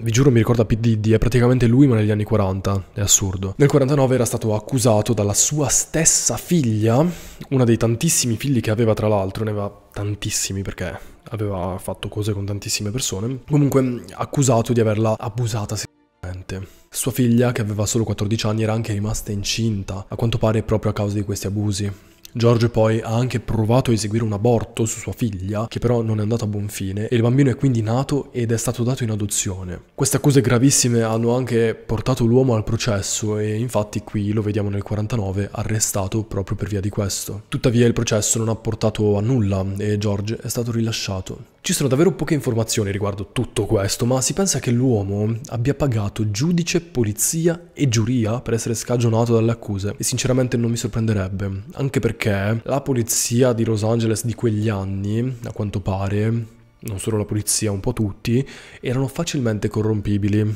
vi giuro mi ricorda PDD, è praticamente lui ma negli anni 40, è assurdo. Nel 49 era stato accusato dalla sua stessa figlia, una dei tantissimi figli che aveva tra l'altro, ne aveva tantissimi perché aveva fatto cose con tantissime persone, comunque accusato di averla abusata sessualmente. Sua figlia, che aveva solo 14 anni, era anche rimasta incinta, a quanto pare proprio a causa di questi abusi. George poi ha anche provato a eseguire un aborto su sua figlia, che però non è andato a buon fine, e il bambino è quindi nato ed è stato dato in adozione. Queste accuse gravissime hanno anche portato l'uomo al processo e infatti qui lo vediamo nel 49 arrestato proprio per via di questo. Tuttavia il processo non ha portato a nulla e George è stato rilasciato. Ci sono davvero poche informazioni riguardo tutto questo, ma si pensa che l'uomo abbia pagato giudice, polizia e giuria per essere scagionato dalle accuse e sinceramente non mi sorprenderebbe, anche perché perché la polizia di Los Angeles di quegli anni, a quanto pare, non solo la polizia, un po' tutti, erano facilmente corrompibili.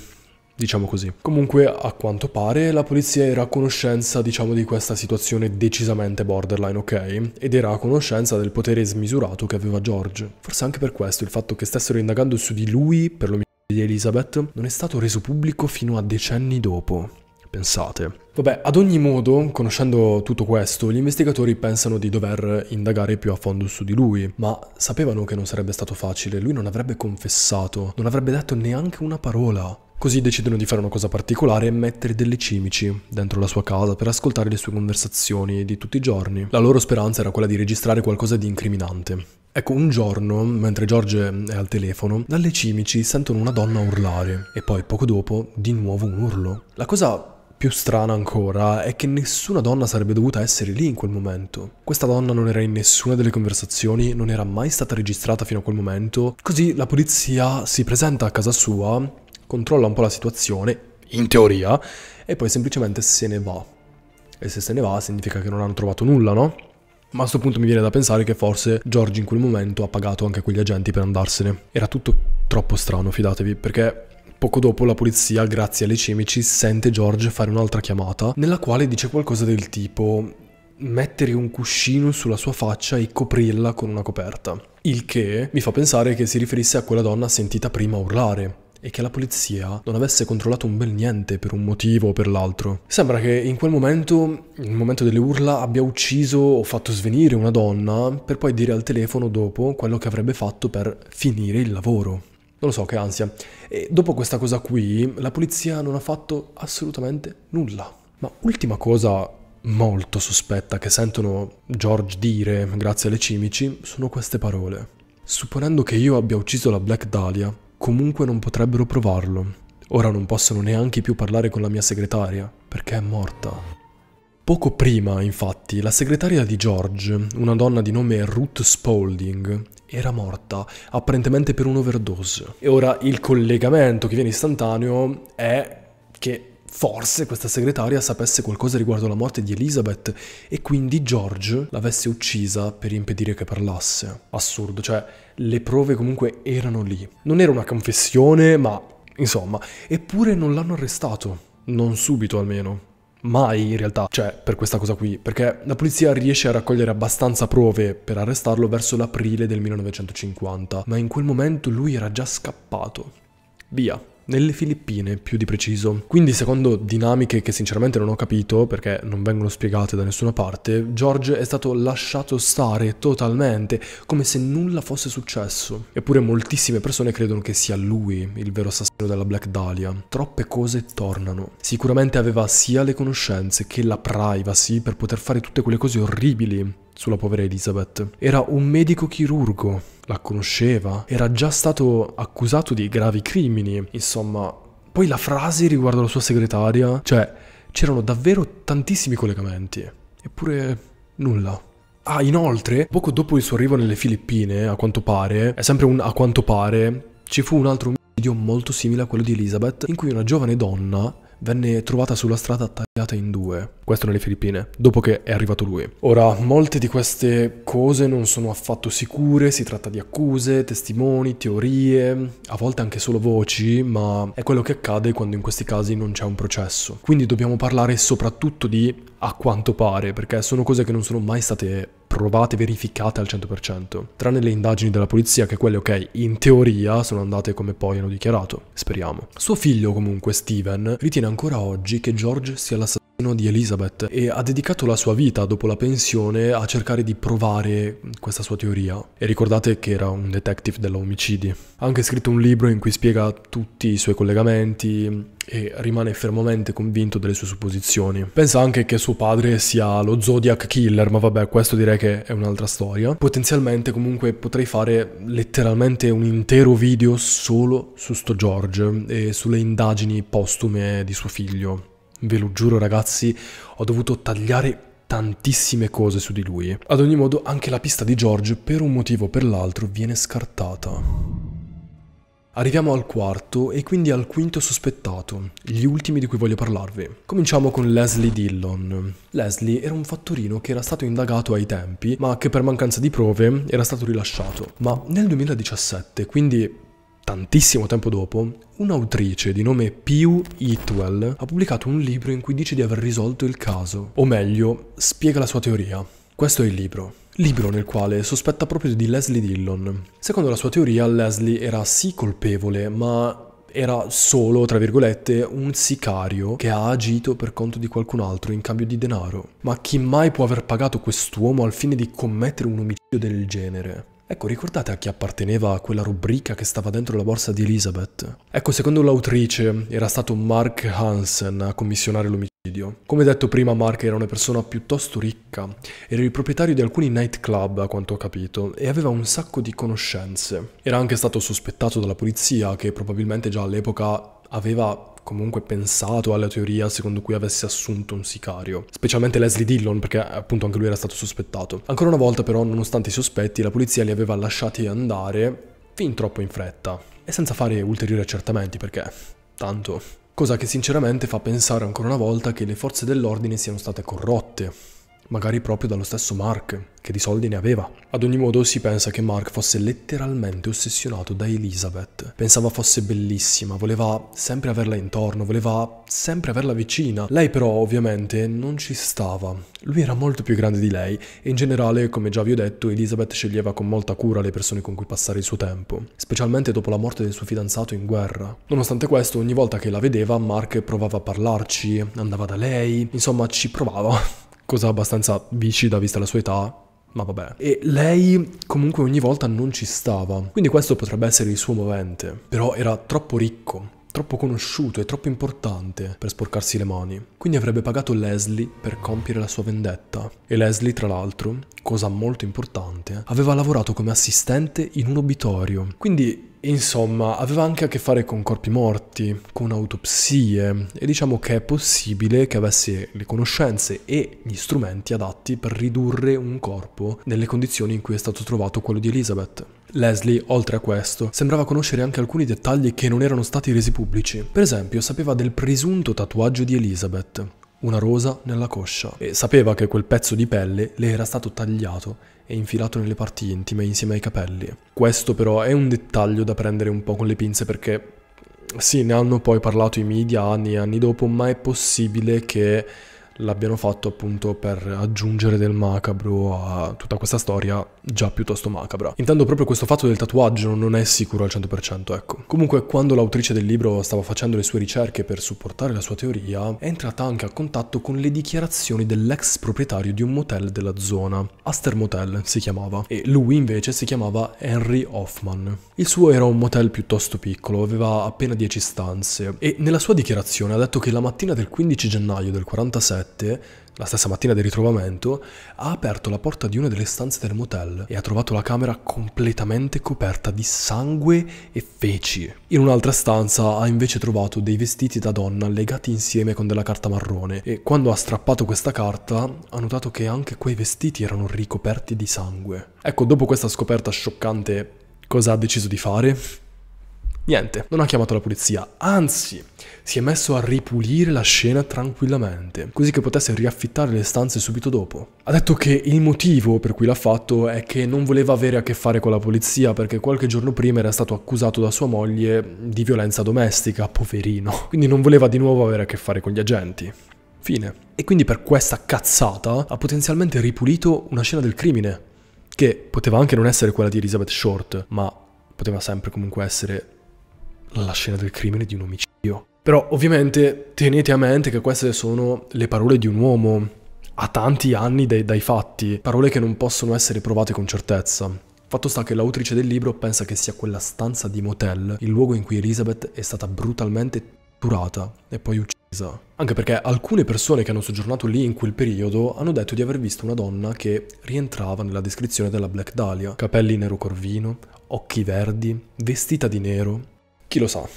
Diciamo così. Comunque, a quanto pare, la polizia era a conoscenza, diciamo, di questa situazione decisamente borderline, ok? Ed era a conoscenza del potere smisurato che aveva George. Forse anche per questo il fatto che stessero indagando su di lui per l'omicidio di Elizabeth non è stato reso pubblico fino a decenni dopo pensate. Vabbè, ad ogni modo, conoscendo tutto questo, gli investigatori pensano di dover indagare più a fondo su di lui, ma sapevano che non sarebbe stato facile, lui non avrebbe confessato, non avrebbe detto neanche una parola. Così decidono di fare una cosa particolare e mettere delle cimici dentro la sua casa per ascoltare le sue conversazioni di tutti i giorni. La loro speranza era quella di registrare qualcosa di incriminante. Ecco, un giorno, mentre George è al telefono, dalle cimici sentono una donna urlare e poi poco dopo di nuovo un urlo. La cosa più strana ancora è che nessuna donna sarebbe dovuta essere lì in quel momento. Questa donna non era in nessuna delle conversazioni, non era mai stata registrata fino a quel momento, così la polizia si presenta a casa sua, controlla un po' la situazione, in teoria, e poi semplicemente se ne va. E se se ne va significa che non hanno trovato nulla, no? Ma a questo punto mi viene da pensare che forse George in quel momento ha pagato anche quegli agenti per andarsene. Era tutto troppo strano, fidatevi, perché Poco dopo la polizia, grazie alle cimici, sente George fare un'altra chiamata, nella quale dice qualcosa del tipo mettere un cuscino sulla sua faccia e coprirla con una coperta. Il che mi fa pensare che si riferisse a quella donna sentita prima urlare, e che la polizia non avesse controllato un bel niente per un motivo o per l'altro. Sembra che in quel momento, nel momento delle urla, abbia ucciso o fatto svenire una donna per poi dire al telefono dopo quello che avrebbe fatto per finire il lavoro. Non lo so che ansia. E dopo questa cosa qui, la polizia non ha fatto assolutamente nulla. Ma ultima cosa molto sospetta che sentono George dire, grazie alle cimici, sono queste parole. Supponendo che io abbia ucciso la Black Dahlia, comunque non potrebbero provarlo. Ora non possono neanche più parlare con la mia segretaria, perché è morta. Poco prima, infatti, la segretaria di George, una donna di nome Ruth Spaulding, era morta, apparentemente per un'overdose. E ora il collegamento che viene istantaneo è che forse questa segretaria sapesse qualcosa riguardo la morte di Elizabeth e quindi George l'avesse uccisa per impedire che parlasse. Assurdo, cioè le prove comunque erano lì. Non era una confessione, ma insomma, eppure non l'hanno arrestato. Non subito almeno mai in realtà, cioè per questa cosa qui, perché la polizia riesce a raccogliere abbastanza prove per arrestarlo verso l'aprile del 1950, ma in quel momento lui era già scappato. Via, nelle Filippine più di preciso. Quindi secondo dinamiche che sinceramente non ho capito perché non vengono spiegate da nessuna parte, George è stato lasciato stare totalmente, come se nulla fosse successo. Eppure moltissime persone credono che sia lui il vero assassino della Black Dahlia. Troppe cose tornano. Sicuramente aveva sia le conoscenze che la privacy per poter fare tutte quelle cose orribili sulla povera Elizabeth. Era un medico chirurgo, la conosceva, era già stato accusato di gravi crimini, insomma. Poi la frase riguardo la sua segretaria, cioè c'erano davvero tantissimi collegamenti, eppure nulla. Ah, inoltre, poco dopo il suo arrivo nelle Filippine, a quanto pare, è sempre un a quanto pare, ci fu un altro video molto simile a quello di Elizabeth, in cui una giovane donna venne trovata sulla strada a in due, questo nelle Filippine, dopo che è arrivato lui. Ora, molte di queste cose non sono affatto sicure, si tratta di accuse, testimoni, teorie, a volte anche solo voci, ma è quello che accade quando in questi casi non c'è un processo. Quindi dobbiamo parlare soprattutto di a quanto pare, perché sono cose che non sono mai state provate, verificate al 100%, tranne le indagini della polizia che quelle ok, in teoria sono andate come poi hanno dichiarato, speriamo. Suo figlio comunque, Steven, ritiene ancora oggi che George sia l'assassino di Elizabeth e ha dedicato la sua vita dopo la pensione a cercare di provare questa sua teoria. E ricordate che era un detective dell'omicidi Ha anche scritto un libro in cui spiega tutti i suoi collegamenti, e rimane fermamente convinto delle sue supposizioni. Pensa anche che suo padre sia lo Zodiac Killer, ma vabbè, questo direi che è un'altra storia. Potenzialmente comunque potrei fare letteralmente un intero video solo su sto George e sulle indagini postume di suo figlio. Ve lo giuro ragazzi, ho dovuto tagliare tantissime cose su di lui. Ad ogni modo anche la pista di George per un motivo o per l'altro viene scartata. Arriviamo al quarto e quindi al quinto sospettato, gli ultimi di cui voglio parlarvi. Cominciamo con Leslie Dillon. Leslie era un fattorino che era stato indagato ai tempi, ma che per mancanza di prove era stato rilasciato. Ma nel 2017, quindi tantissimo tempo dopo, un'autrice di nome Pew Itwell ha pubblicato un libro in cui dice di aver risolto il caso, o meglio, spiega la sua teoria. Questo è il libro libro nel quale sospetta proprio di Leslie Dillon. Secondo la sua teoria, Leslie era sì colpevole, ma era solo, tra virgolette, un sicario che ha agito per conto di qualcun altro in cambio di denaro. Ma chi mai può aver pagato quest'uomo al fine di commettere un omicidio del genere? Ecco, ricordate a chi apparteneva quella rubrica che stava dentro la borsa di Elizabeth? Ecco, secondo l'autrice era stato Mark Hansen a commissionare l'omicidio. Come detto prima, Mark era una persona piuttosto ricca, era il proprietario di alcuni nightclub, a quanto ho capito, e aveva un sacco di conoscenze. Era anche stato sospettato dalla polizia, che probabilmente già all'epoca aveva comunque pensato alla teoria secondo cui avesse assunto un sicario, specialmente Leslie Dillon perché appunto anche lui era stato sospettato. Ancora una volta però, nonostante i sospetti, la polizia li aveva lasciati andare fin troppo in fretta e senza fare ulteriori accertamenti perché tanto cosa che sinceramente fa pensare ancora una volta che le forze dell'ordine siano state corrotte magari proprio dallo stesso Mark, che di soldi ne aveva. Ad ogni modo si pensa che Mark fosse letteralmente ossessionato da Elizabeth. Pensava fosse bellissima, voleva sempre averla intorno, voleva sempre averla vicina. Lei però ovviamente non ci stava. Lui era molto più grande di lei e in generale, come già vi ho detto, Elizabeth sceglieva con molta cura le persone con cui passare il suo tempo, specialmente dopo la morte del suo fidanzato in guerra. Nonostante questo, ogni volta che la vedeva, Mark provava a parlarci, andava da lei, insomma ci provava. cosa abbastanza vicina vista la sua età, ma vabbè. E lei comunque ogni volta non ci stava, quindi questo potrebbe essere il suo movente, però era troppo ricco troppo conosciuto e troppo importante per sporcarsi le mani, quindi avrebbe pagato Leslie per compiere la sua vendetta. E Leslie, tra l'altro, cosa molto importante, aveva lavorato come assistente in un obitorio, quindi Insomma, aveva anche a che fare con corpi morti, con autopsie e diciamo che è possibile che avesse le conoscenze e gli strumenti adatti per ridurre un corpo nelle condizioni in cui è stato trovato quello di Elizabeth. Leslie, oltre a questo, sembrava conoscere anche alcuni dettagli che non erano stati resi pubblici. Per esempio, sapeva del presunto tatuaggio di Elizabeth, una rosa nella coscia e sapeva che quel pezzo di pelle le era stato tagliato e infilato nelle parti intime insieme ai capelli. Questo però è un dettaglio da prendere un po' con le pinze perché sì, ne hanno poi parlato i media anni e anni dopo, ma è possibile che l'abbiano fatto appunto per aggiungere del macabro a tutta questa storia già piuttosto macabra. Intendo proprio questo fatto del tatuaggio non è sicuro al 100%, ecco. Comunque quando l'autrice del libro stava facendo le sue ricerche per supportare la sua teoria, è entrata anche a contatto con le dichiarazioni dell'ex proprietario di un motel della zona, Aster Motel si chiamava, e lui invece si chiamava Henry Hoffman. Il suo era un motel piuttosto piccolo, aveva appena 10 stanze e nella sua dichiarazione ha detto che la mattina del 15 gennaio del 47 7, la stessa mattina del ritrovamento, ha aperto la porta di una delle stanze del motel e ha trovato la camera completamente coperta di sangue e feci. In un'altra stanza ha invece trovato dei vestiti da donna legati insieme con della carta marrone e quando ha strappato questa carta ha notato che anche quei vestiti erano ricoperti di sangue. Ecco, dopo questa scoperta scioccante, cosa ha deciso di fare? Niente, non ha chiamato la polizia, anzi si è messo a ripulire la scena tranquillamente, così che potesse riaffittare le stanze subito dopo. Ha detto che il motivo per cui l'ha fatto è che non voleva avere a che fare con la polizia perché qualche giorno prima era stato accusato da sua moglie di violenza domestica, poverino. Quindi non voleva di nuovo avere a che fare con gli agenti. Fine. E quindi per questa cazzata ha potenzialmente ripulito una scena del crimine, che poteva anche non essere quella di Elizabeth Short, ma poteva sempre comunque essere la scena del crimine di un omicidio. Però ovviamente tenete a mente che queste sono le parole di un uomo a tanti anni dai, dai fatti, parole che non possono essere provate con certezza. Fatto sta che l'autrice del libro pensa che sia quella stanza di motel il luogo in cui Elizabeth è stata brutalmente torturata e poi uccisa. Anche perché alcune persone che hanno soggiornato lì in quel periodo hanno detto di aver visto una donna che rientrava nella descrizione della Black Dahlia, capelli nero corvino, occhi verdi, vestita di nero chi lo sa?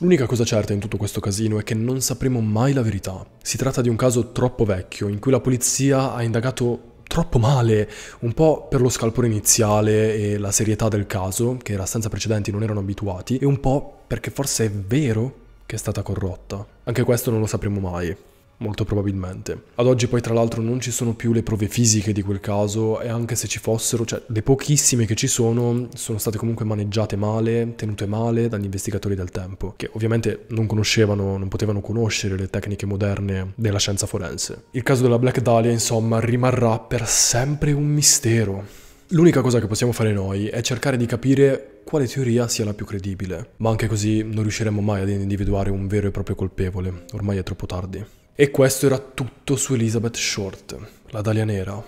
L'unica cosa certa in tutto questo casino è che non sapremo mai la verità. Si tratta di un caso troppo vecchio, in cui la polizia ha indagato troppo male, un po' per lo scalpore iniziale e la serietà del caso, che era senza precedenti, non erano abituati, e un po' perché forse è vero che è stata corrotta. Anche questo non lo sapremo mai molto probabilmente. Ad oggi poi tra l'altro non ci sono più le prove fisiche di quel caso e anche se ci fossero, cioè le pochissime che ci sono sono state comunque maneggiate male, tenute male dagli investigatori del tempo, che ovviamente non conoscevano, non potevano conoscere le tecniche moderne della scienza forense. Il caso della Black Dahlia insomma rimarrà per sempre un mistero. L'unica cosa che possiamo fare noi è cercare di capire quale teoria sia la più credibile, ma anche così non riusciremo mai ad individuare un vero e proprio colpevole, ormai è troppo tardi. E questo era tutto su Elizabeth Short, la Dalia Nera.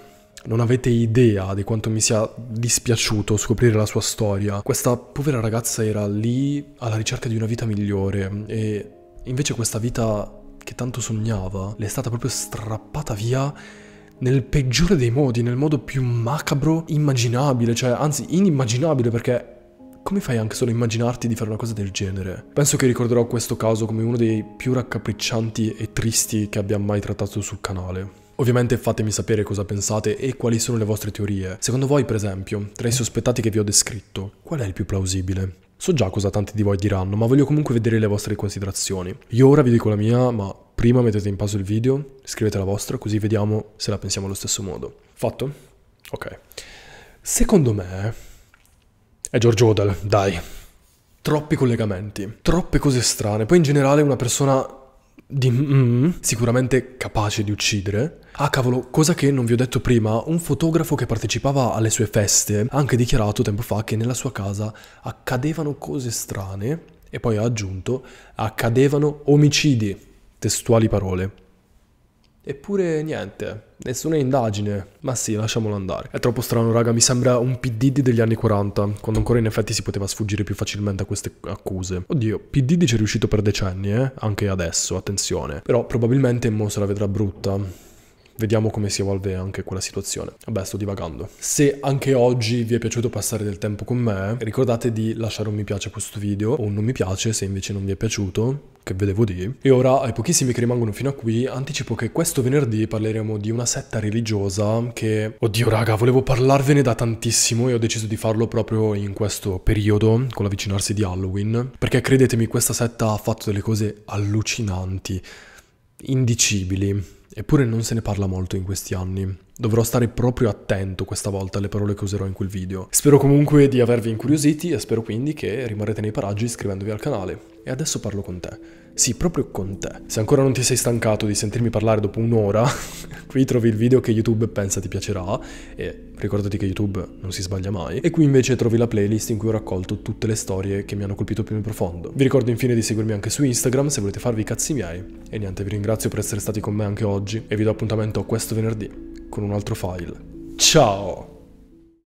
Non avete idea di quanto mi sia dispiaciuto scoprire la sua storia. Questa povera ragazza era lì alla ricerca di una vita migliore e invece questa vita che tanto sognava le è stata proprio strappata via nel peggiore dei modi, nel modo più macabro immaginabile, cioè anzi inimmaginabile perché come fai anche solo a immaginarti di fare una cosa del genere? Penso che ricorderò questo caso come uno dei più raccapriccianti e tristi che abbia mai trattato sul canale. Ovviamente fatemi sapere cosa pensate e quali sono le vostre teorie. Secondo voi, per esempio, tra i sospettati che vi ho descritto, qual è il più plausibile? So già cosa tanti di voi diranno, ma voglio comunque vedere le vostre considerazioni. Io ora vi dico la mia, ma prima mettete in pausa il video, scrivete la vostra, così vediamo se la pensiamo allo stesso modo. Fatto? Ok. Secondo me, è George Odell, dai. Troppi collegamenti, troppe cose strane. Poi in generale una persona di mm, sicuramente capace di uccidere. Ah cavolo, cosa che non vi ho detto prima, un fotografo che partecipava alle sue feste ha anche dichiarato tempo fa che nella sua casa accadevano cose strane e poi ha aggiunto accadevano omicidi, testuali parole. Eppure niente, nessuna indagine. Ma sì, lasciamolo andare. È troppo strano, raga, mi sembra un PDD degli anni 40, quando ancora in effetti si poteva sfuggire più facilmente a queste accuse. Oddio, PDD ci è riuscito per decenni, eh? Anche adesso, attenzione. Però probabilmente mo se la vedrà brutta. Vediamo come si evolve anche quella situazione. Vabbè, sto divagando. Se anche oggi vi è piaciuto passare del tempo con me, ricordate di lasciare un mi piace a questo video o un non mi piace se invece non vi è piaciuto, che ve devo dire. E ora, ai pochissimi che rimangono fino a qui, anticipo che questo venerdì parleremo di una setta religiosa che, oddio raga, volevo parlarvene da tantissimo e ho deciso di farlo proprio in questo periodo, con l'avvicinarsi di Halloween, perché credetemi, questa setta ha fatto delle cose allucinanti, indicibili eppure non se ne parla molto in questi anni. Dovrò stare proprio attento questa volta alle parole che userò in quel video. Spero comunque di avervi incuriositi e spero quindi che rimarrete nei paraggi iscrivendovi al canale. E adesso parlo con te. Sì, proprio con te. Se ancora non ti sei stancato di sentirmi parlare dopo un'ora, qui trovi il video che YouTube pensa ti piacerà e ricordati che YouTube non si sbaglia mai. E qui invece trovi la playlist in cui ho raccolto tutte le storie che mi hanno colpito più in profondo. Vi ricordo infine di seguirmi anche su Instagram se volete farvi i cazzi miei. E niente, vi ringrazio per essere stati con me anche oggi e vi do appuntamento questo venerdì con un altro file. Ciao!